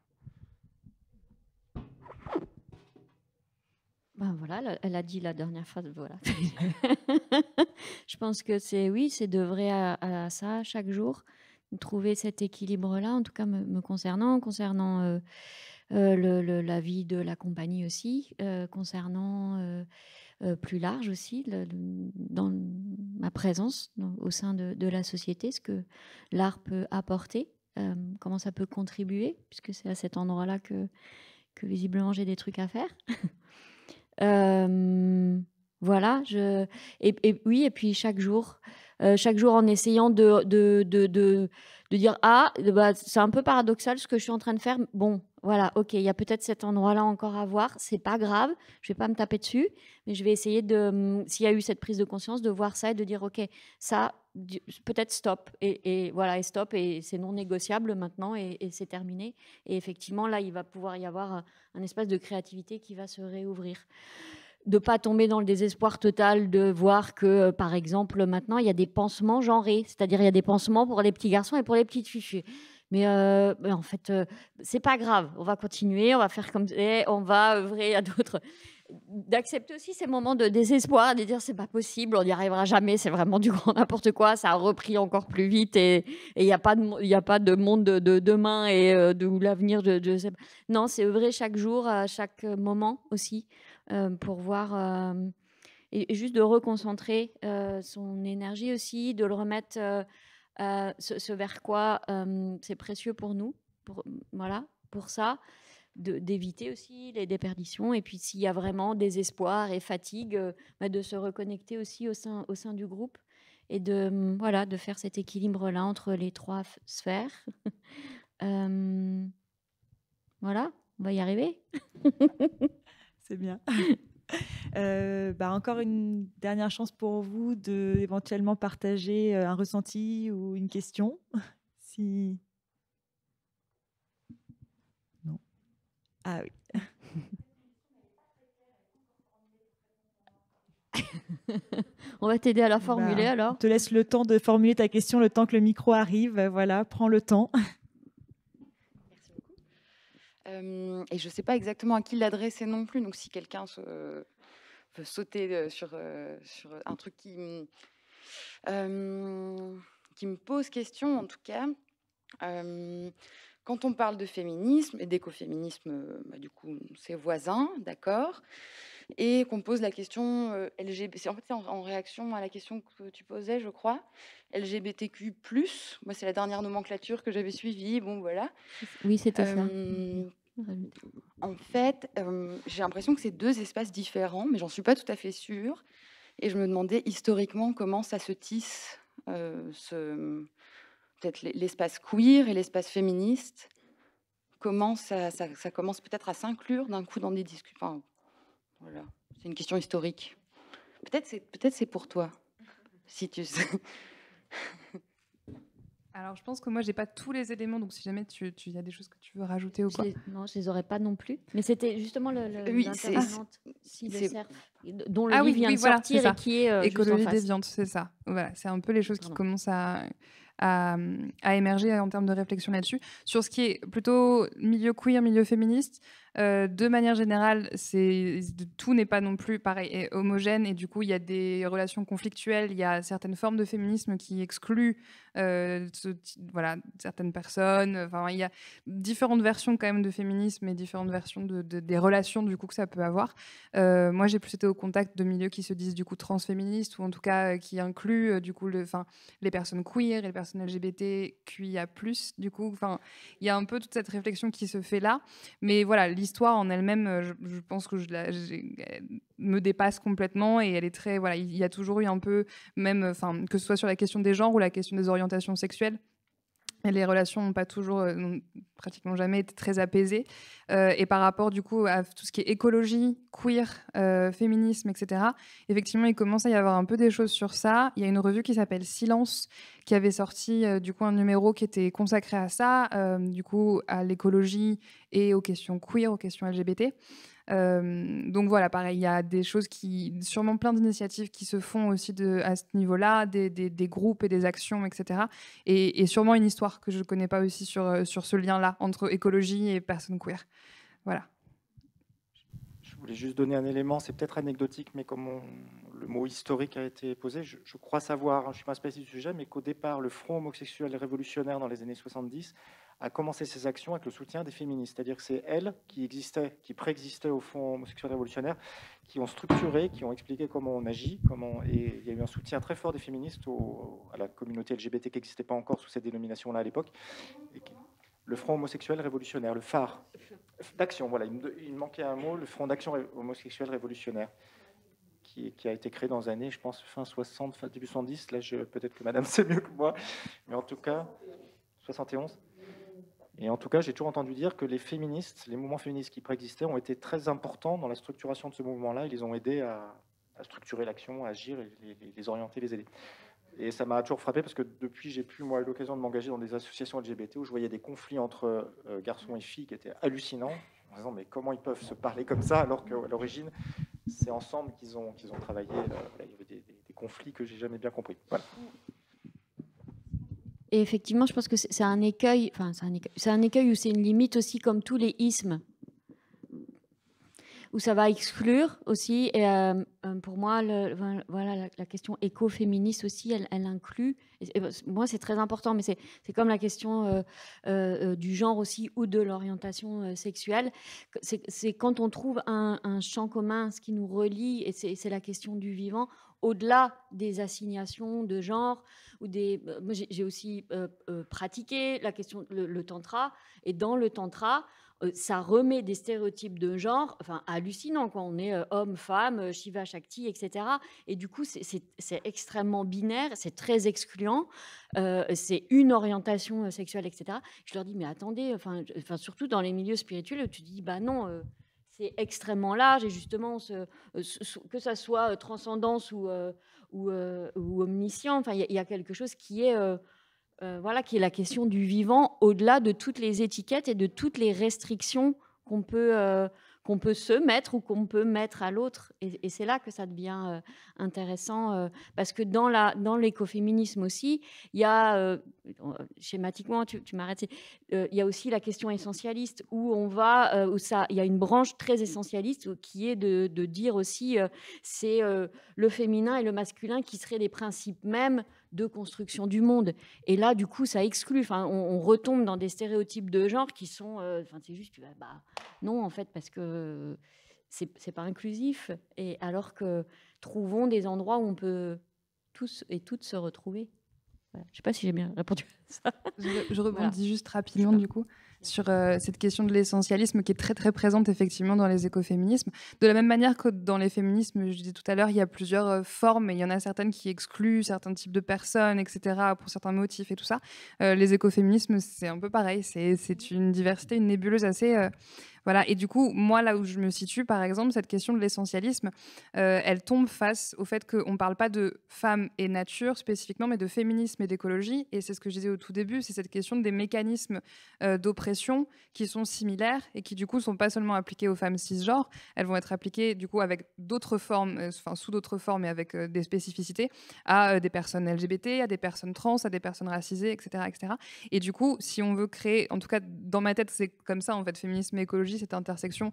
Ben voilà, elle a dit la dernière phrase, voilà. je pense que c'est, oui, c'est de à, à, ça chaque jour, trouver cet équilibre-là, en tout cas me, concernant, concernant euh, le, la vie de la compagnie aussi, concernant euh, plus large aussi dans ma présence au sein de, de, la société, ce que l'art peut apporter, euh, comment ça peut contribuer, puisque c'est à cet endroit-là que, que visiblement j'ai des trucs à faire. Euh, voilà, je... et, oui, et puis chaque jour, euh, chaque jour en essayant de, de, de, de, dire Ah, bah, c'est un peu paradoxal ce que je suis en train de faire. Bon, voilà, ok, il y a peut-être cet endroit-là encore à voir. C'est pas grave, je vais pas me taper dessus, mais je vais essayer de, hum, s'il y a eu cette prise de conscience, de voir ça et de dire Ok, ça, peut-être stop. Et, et, voilà, et stop, et c'est non négociable maintenant, et, c'est terminé. Et effectivement, là, il va pouvoir y avoir un espace de créativité qui va se réouvrir de pas tomber dans le désespoir total de voir que, euh, par exemple, maintenant, il y a des pansements genrés, c'est-à-dire il y a des pansements pour les petits garçons et pour les petites filles. Euh, mais, en fait, euh, c'est pas grave. On va continuer, on va faire comme on va œuvrer à d'autres. D'accepter aussi ces moments de désespoir, de dire c'est pas possible, on n'y arrivera jamais, c'est vraiment du grand n'importe quoi, ça a repris encore plus vite et il n'y a, pas de, a pas de monde de, demain et de l'avenir. De, de, Non, c'est œuvrer chaque jour, à chaque moment aussi. Euh, pour voir euh, et, juste de reconcentrer euh, son énergie aussi, de le remettre ce, vers quoi c'est précieux pour nous, pour, voilà, pour ça d'éviter aussi les déperditions et puis s'il y a vraiment désespoir et fatigue bah, de se reconnecter aussi au sein, au sein du groupe et de mm, voilà de faire cet équilibre là entre les trois sphères voilà on va y arriver C'est bien. Euh, bah encore une dernière chance pour vous de éventuellement partager euh, un ressenti ou une question, si non. Ah oui. On va t'aider à la bah, formuler alors. te laisse le temps de formuler ta question, le temps que le micro arrive. Voilà, prends le temps et je ne sais pas exactement à qui l'adresser non plus. Donc si quelqu'un euh, veut sauter euh, euh, sur, un truc qui, me pose question, en tout cas, quand on parle de féminisme et d'écoféminisme, bah, du coup, c'est voisin, d'accord et qu'on pose la question euh, LGBT. En fait, c'est en, réaction à la question que tu posais, je crois, LGBTQ+. Moi, c'est la dernière nomenclature que j'avais suivie. Bon, voilà. Oui, c'était ça. En fait, j'ai l'impression que c'est deux espaces différents, mais j'en suis pas tout à fait sûre. Et je me demandais historiquement comment ça se tisse, euh, ce, peut-être l'espace queer et l'espace féministe. Comment ça, commence peut-être à s'inclure d'un coup dans des discussions, c'est une question historique. Peut-être c'est peut-être c'est pour toi, si tu sais. Alors, je pense que moi, n'ai pas tous les éléments, donc si jamais tu, tu y a des choses que tu veux rajouter ou quoi. Non, je les aurais pas non plus. Mais c'était justement le, oui, c'est, dont le ah livre oui, vient de voilà, sortir et qui est euh, déviante, c'est ça. Voilà, c'est un peu les choses qui commencent à, à, à émerger en termes de réflexion là-dessus. Sur ce qui est plutôt milieu queer, milieu féministe, euh, de manière générale, tout n'est pas non plus pareil homogène et du coup il y a des relations conflictuelles, il y a certaines formes de féminisme qui excluent euh, certaines personnes. Enfin il y a différentes versions quand même de féminisme et différentes versions des relations du coup que ça peut avoir. Euh, moi j'ai plus été au contact de milieux qui se disent du coup transféministes ou en tout cas qui incluent du coup les personnes queer et les personnes LGBTQIA+ du coup enfin il y a un peu toute cette réflexion qui se fait là, mais voilà l'histoire en elle-même, euh, je, pense que je, me dépasse complètement et elle est très voilà, il y a toujours eu un peu même, enfin que ce soit sur la question des genres ou la question des orientations sexuelles, les relations n'ont pas toujours, euh, pratiquement jamais été très apaisées. Euh, et par rapport du coup à tout ce qui est écologie, queer, euh, féminisme, etc., effectivement, il commence à y avoir un peu des choses sur ça. Il y a une revue qui s'appelle Silence, qui avait sorti du coup un numéro qui était consacré à ça, du coup à l'écologie et aux questions queer, aux questions LGBT donc voilà, pareil, il y a des choses qui, sûrement plein d'initiatives qui se font aussi à ce niveau-là, des, groupes et des actions, etc. Et, sûrement une histoire que je ne connais pas aussi euh, sur, ce lien-là entre écologie et personnes queer. Voilà. Je voulais juste donner un élément, c'est peut-être anecdotique, mais comme le mot historique a été posé, je, crois savoir, hein, je ne suis pas spécialiste du sujet, mais qu'au départ, le Front homosexuel révolutionnaire dans les années 70 a commencé ses actions avec le soutien des féministes. C'est-à-dire que c'est elles qui existaient, qui préexistaient au Front homosexuel révolutionnaire, qui ont structuré, qui ont expliqué comment on agit, comment... et il y a eu un soutien très fort des féministes à la communauté LGBT qui n'existait pas encore sous cette dénomination-là à l'époque. Le Front homosexuel révolutionnaire, le phare d'action, voilà, il manquait un mot, le Front d'action homosexuel révolutionnaire qui, a été créé dans les années, je pense, fin 60, fin début 70. Là, peut-être que madame sait mieux que moi. Mais en tout cas, 71. Et en tout cas, j'ai toujours entendu dire que les féministes, les mouvements féministes qui préexistaient, ont été très importants dans la structuration de ce mouvement-là. Ils les ont aidés à, structurer l'action, à agir, et les, orienter, les aider. Et ça m'a toujours frappé parce que depuis, j'ai pu, moi, l'occasion de m'engager dans des associations LGBT où je voyais des conflits entre euh, garçons et filles qui étaient hallucinants. En disant, mais comment ils peuvent se parler comme ça alors qu'à l'origine, c'est ensemble qu'ils ont, qu'ils ont travaillé. Euh, il y avait des, des conflits que j'ai jamais bien compris. Voilà effectivement, je pense que c'est un écueil, enfin, c'est un écueil, où c'est une limite aussi, comme tous les ismes, où ça va exclure aussi. Et euh, euh, pour moi, le, voilà, la, la, question écoféministe aussi, elle, inclut. moi, c'est très important, mais c'est, comme la question euh, du genre aussi ou de l'orientation sexuelle. C'est, quand on trouve un, champ commun, ce qui nous relie, et c'est la question du vivant, au-delà des assignations de genre ou des. Euh, moi, j'ai aussi euh, euh, pratiqué la question le, tantra et dans le tantra, ça remet des stéréotypes de genre, enfin hallucinant quand On est homme, femme, Shiva, Shakti, etc. Et du coup, c'est extrêmement binaire, c'est très excluant, c'est une orientation sexuelle, etc. Je leur dis mais attendez, enfin, enfin surtout dans les milieux spirituels, tu dis bah non c'est extrêmement large et justement ce, euh, que ça soit euh, transcendance ou, euh, ou, omniscient, enfin il y, a quelque chose qui est voilà qui est la question du vivant au-delà de toutes les étiquettes et de toutes les restrictions qu'on peut qu'on peut se mettre ou qu'on peut mettre à l'autre. Et, c'est là que ça devient euh, intéressant, euh, parce que dans, la, dans l'écoféminisme aussi, il y a, euh, schématiquement, tu, tu m'arrêtes, il y a aussi la question essentialiste, où on va, où ça, il y a une branche très essentialiste qui est de, de dire aussi, c'est le féminin et le masculin qui seraient les principes mêmes de construction du monde. Et là, du coup, ça exclut. Enfin, on, retombe dans des stéréotypes de genre qui sont. Euh, enfin, c'est juste, bah, bah, non, en fait, parce que c'est pas inclusif. Et alors que trouvons des endroits où on peut tous et toutes se retrouver. Je sais pas si j'ai bien répondu à ça. Je, je rebondis juste rapidement, du coup sur euh, cette question de l'essentialisme qui est très très présente effectivement dans les écoféminismes. De la même manière que dans les féminismes, je disais tout à l'heure, il y a plusieurs euh, formes et il y en a certaines qui excluent certains types de personnes, etc., pour certains motifs et tout ça. Euh, les écoféminismes, c'est un peu pareil, c'est une diversité, une nébuleuse assez voilà. Et du coup, moi, là où je me situe, par exemple, cette question de l'essentialisme, euh, elle tombe face au fait qu'on ne parle pas de femmes et nature spécifiquement, mais de féminisme et d'écologie. Et c'est ce que je disais au tout début, c'est cette question des mécanismes euh, d'oppression qui sont similaires et qui, du coup, ne sont pas seulement appliqués aux femmes cisgenres, elles vont être appliquées, du coup, avec d'autres formes, euh, enfin, sous d'autres formes et avec des spécificités à des personnes LGBT, à des personnes trans, à des personnes racisées, etc., etc. Et du coup, si on veut créer, en tout cas, dans ma tête, c'est comme ça, en fait, féminisme et écologie, cette intersection,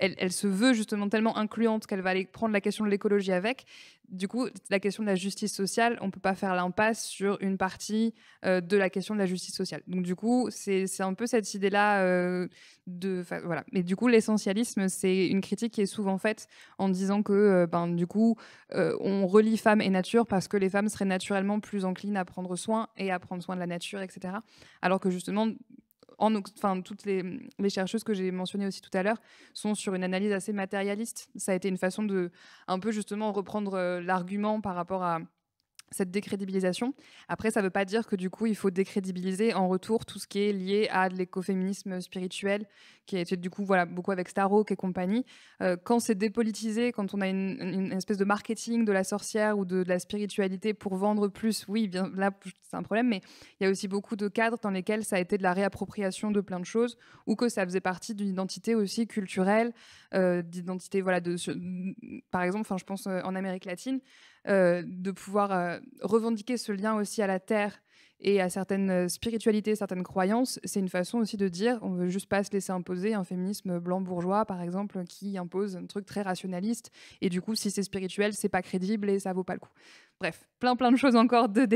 elle, se veut justement tellement incluante qu'elle va aller prendre la question de l'écologie avec. Du coup, la question de la justice sociale, on ne peut pas faire l'impasse sur une partie euh, de la question de la justice sociale. Donc du coup, c'est un peu cette idée-là euh, de... Voilà. Mais du coup, l'essentialisme, c'est une critique qui est souvent faite en disant que, euh, ben, du coup, on relie femmes et nature parce que les femmes seraient naturellement plus enclines à prendre soin et à prendre soin de la nature, etc. Alors que justement, enfin, toutes les, les chercheuses que j'ai mentionnées aussi tout à l'heure sont sur une analyse assez matérialiste. Ça a été une façon de, un peu justement, reprendre euh, l'argument par rapport à cette décrédibilisation. Après, ça ne veut pas dire que du coup, il faut décrédibiliser en retour tout ce qui est lié à l'écoféminisme spirituel, qui a été du coup voilà, beaucoup avec Starhawk et compagnie. Euh, quand c'est dépolitisé, quand on a une, espèce de marketing de la sorcière ou de, la spiritualité pour vendre plus, oui, bien, là, c'est un problème, mais il y a aussi beaucoup de cadres dans lesquels ça a été de la réappropriation de plein de choses ou que ça faisait partie d'une identité aussi culturelle, euh, d'identité, voilà, de, par exemple, je pense euh, en Amérique latine, de pouvoir revendiquer ce lien aussi à la terre et à certaines euh, spiritualités, certaines croyances, c'est une façon aussi de dire on veut juste pas se laisser imposer un féminisme blanc bourgeois par exemple qui impose un truc très rationaliste et du coup si c'est spirituel, c'est pas crédible et ça vaut pas le coup. Bref, plein plein de choses encore de,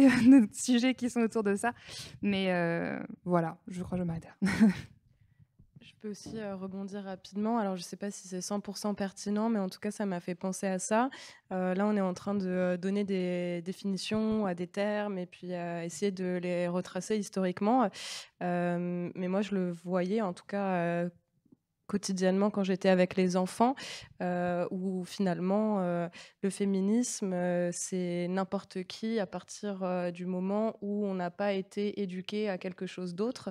sujets qui sont autour de ça, mais euh, voilà, je crois que je m'arrête. aussi euh, rebondir rapidement. Alors, je sais pas si c'est 100% pertinent, mais en tout cas, ça m'a fait penser à ça. Euh, là, on est en train de euh, donner des définitions à des termes et puis essayer de les retracer historiquement. mais moi, je le voyais en tout cas quotidiennement quand j'étais avec les enfants, euh, où finalement euh, le féminisme, euh, c'est n'importe qui à partir du moment où on n'a pas été éduqué à quelque chose d'autre,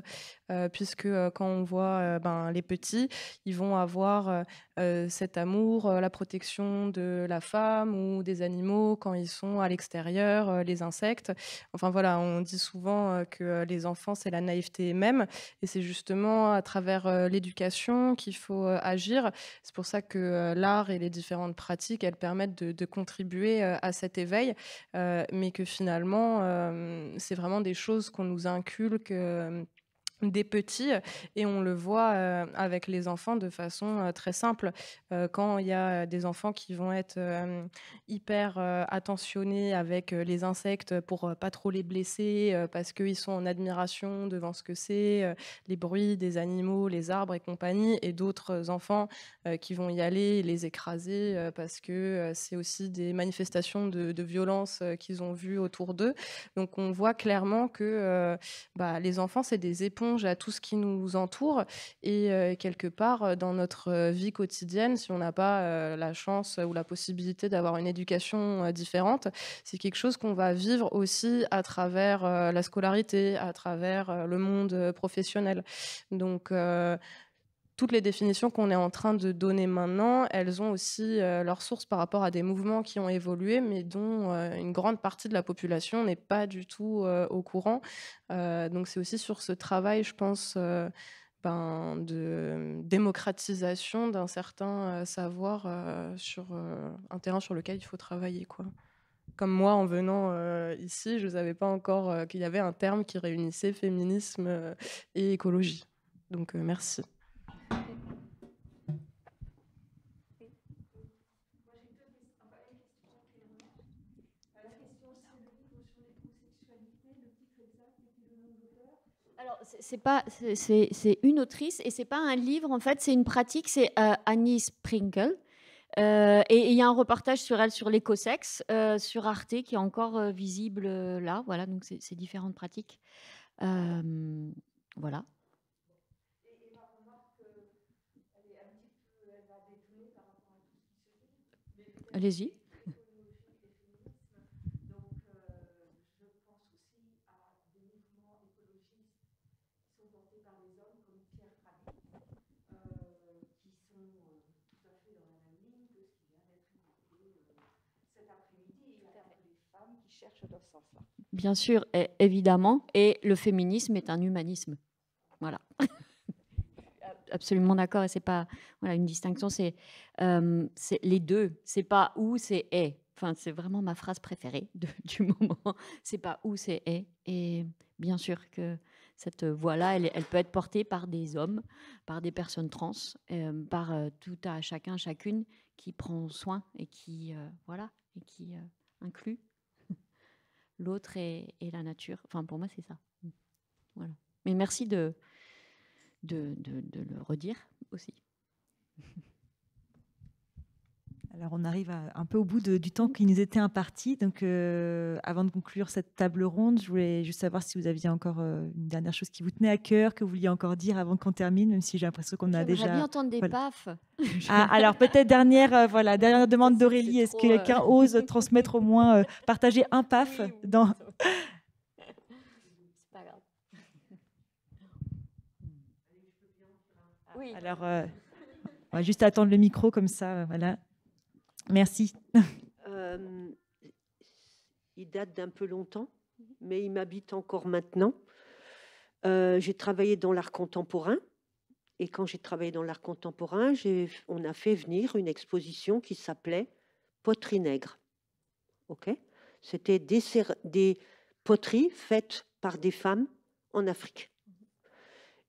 puisque quand on voit ben, les petits, ils vont avoir euh, cet amour, euh, la protection de la femme ou des animaux quand ils sont à l'extérieur, euh, les insectes. Enfin voilà, on dit souvent que les enfants, c'est la naïveté même. Et c'est justement à travers l'éducation qu'il faut agir. C'est pour ça que l'art et les différentes pratiques, elles permettent de contribuer à cet éveil, mais que finalement, c'est vraiment des choses qu'on nous inculque des petits et on le voit euh, avec les enfants de façon euh, très simple. Euh, quand il y a des enfants qui vont être hyper attentionnés avec les insectes pour pas trop les blesser parce qu'ils sont en admiration devant ce que c'est, les bruits des animaux, les arbres et compagnie, et d'autres enfants qui vont y aller et les écraser parce que c'est aussi des manifestations de, violence qu'ils ont vues autour d'eux. Donc on voit clairement que bah, les enfants, c'est des éponges à tout ce qui nous entoure. Et euh, quelque part, euh, dans notre euh, vie quotidienne, si on n'a pas la chance ou la possibilité d'avoir une éducation différente, c'est quelque chose qu'on va vivre aussi à travers la scolarité, à travers le monde professionnel. Donc, toutes les définitions qu'on est en train de donner maintenant, elles ont aussi euh, leur source par rapport à des mouvements qui ont évolué, mais dont euh, une grande partie de la population n'est pas du tout euh, au courant. donc c'est aussi sur ce travail, je pense, ben, de démocratisation d'un certain savoir sur un terrain sur lequel il faut travailler, quoi. Comme moi, en venant ici, je ne savais pas encore qu'il y avait un terme qui réunissait féminisme et écologie. Donc merci. Alors, c'est pas, c'est une autrice et c'est pas un livre en fait, c'est une pratique. C'est euh, Annie Sprinkle. Euh, et il y a un reportage sur elle sur l'écosexe euh, sur Arte qui est encore visible là. Voilà, donc c'est différentes pratiques. voilà. Allez-y. Bien sûr, évidemment. Et le féminisme est un humanisme. Voilà. absolument d'accord et c'est pas voilà une distinction, c'est les deux. C'est pas où, c'est est. Enfin, c'est vraiment ma phrase préférée du moment. C'est pas où, c'est est. Et bien sûr que cette voix là elle, peut être portée par des hommes, par des personnes trans, par tout à chacun, chacune qui prend soin et qui voilà et qui inclut l'autre et, et, la nature. Enfin, pour moi, c'est ça. Voilà. Mais merci de, de, le redire aussi. Alors on arrive un peu au bout du temps qui nous était imparti. Donc euh, avant de conclure cette table ronde, je voulais juste savoir si vous aviez encore euh, une dernière chose qui vous tenait à cœur, que vous vouliez encore dire avant qu'on termine, même si j'ai l'impression qu'on a déjà... bien des paf. Ah, alors peut-être dernière, euh, voilà, dernière demande d'Aurélie. Est-ce que quelqu'un ose transmettre au moins, partager un paf dans, Alors, euh, on va juste attendre le micro comme ça, voilà. Merci. Euh, il date d'un peu longtemps, mais il m'habite encore maintenant. Euh, j'ai travaillé dans l'art contemporain. Et quand j'ai travaillé dans l'art contemporain, on a fait venir une exposition qui s'appelait Poterie nègre. C'était des, poteries faites par des femmes en Afrique.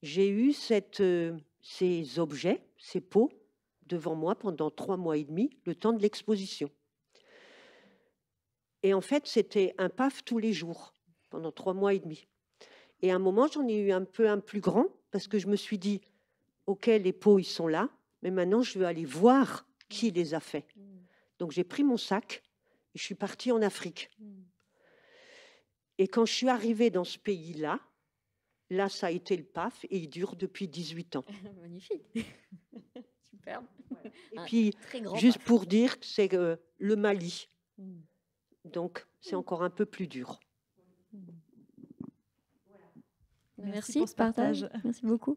J'ai eu cette, ces objets, ces pots, devant moi pendant trois mois et demi, le temps de l'exposition. Et en fait, c'était un paf tous les jours, pendant trois mois et demi. Et à un moment, j'en ai eu un peu un plus grand, parce que je me suis dit, OK, les pots, ils sont là, mais maintenant, je veux aller voir qui les a faits. Donc, j'ai pris mon sac et je suis partie en Afrique. Mm. Et quand je suis arrivée dans ce pays-là, Là, ça a été le PAF et il dure depuis 18 ans. Magnifique. Superbe. Et puis, juste pour dire que c'est euh, le Mali. Mm. Donc, c'est encore un peu plus dur. Merci, pour ce partage. Merci beaucoup.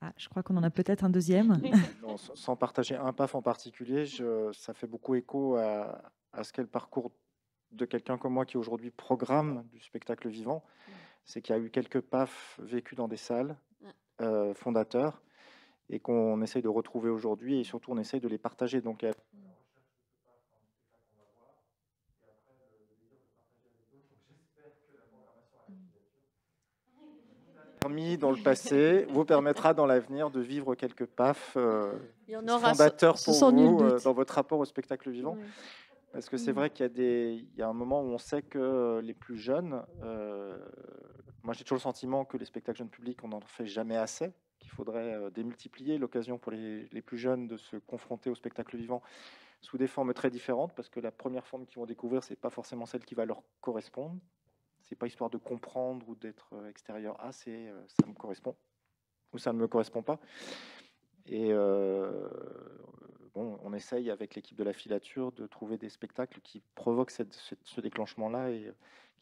Ah, je crois qu'on en a peut-être un deuxième. sans partager un PAF en particulier, ça fait beaucoup écho à, ce qu'elle parcourt de quelqu'un comme moi qui aujourd'hui programme du spectacle vivant, c'est qu'il y a eu quelques paf vécus dans des salles euh, fondateurs et qu'on essaye de retrouver aujourd'hui et surtout on essaye de les partager. Donc, elle... permis dans le passé vous permettra dans l'avenir de vivre quelques paf euh, fondateurs pour vous euh, dans votre rapport au spectacle vivant. Parce que c'est mmh. vrai qu'il y a, des, il un moment où on sait que euh, les plus jeunes, euh, moi j'ai toujours le sentiment que les spectacles jeunes publics, on n'en fait jamais assez, qu'il faudrait euh, démultiplier l'occasion pour les, les, plus jeunes de se confronter au spectacle vivant sous des formes très différentes, parce que la première forme qu'ils vont découvrir, c'est pas forcément celle qui va leur correspondre. C'est pas histoire de comprendre ou d'être extérieur à, c'est ça me correspond ou ça ne me correspond pas. Et euh, bon, on essaye avec l'équipe de la filature de trouver des spectacles qui provoquent ce déclenchement-là et euh,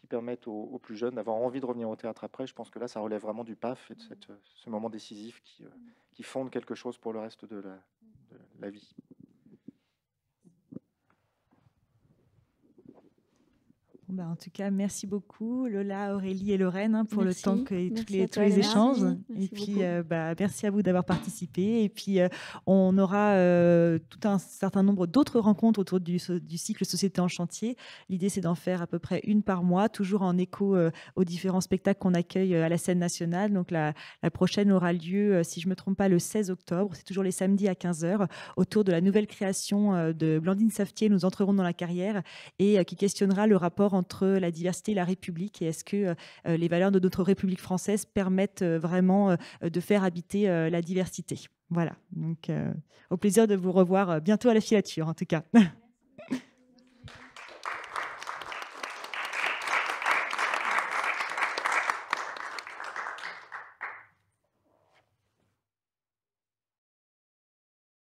qui permettent aux, plus jeunes d'avoir envie de revenir au théâtre après. Je pense que là, ça relève vraiment du PAF et de mmh. ce moment décisif euh, mmh. qui, fonde quelque chose pour le reste de la vie. Bah, en tout cas, merci beaucoup Lola, Aurélie et Lorraine hein, pour le temps que, et tous les, les échanges. Merci. et puis, euh, bah, merci à vous d'avoir participé. Et puis, euh, on aura euh, tout un certain nombre d'autres rencontres autour du, cycle Société en chantier. L'idée, c'est d'en faire à peu près une par mois, toujours en écho aux différents spectacles qu'on accueille à la scène nationale. Donc, la, la prochaine aura lieu, si je ne me trompe pas, le 16 octobre. C'est toujours les samedis à 15h, autour de la nouvelle création de Blandine Saftier. Nous entrerons dans la carrière et qui questionnera le rapport entre entre la diversité et la République et est-ce que euh, euh, les valeurs de notre République française permettent euh, vraiment de faire habiter la diversité. Voilà, donc au plaisir de vous revoir bientôt à la filature en tout cas.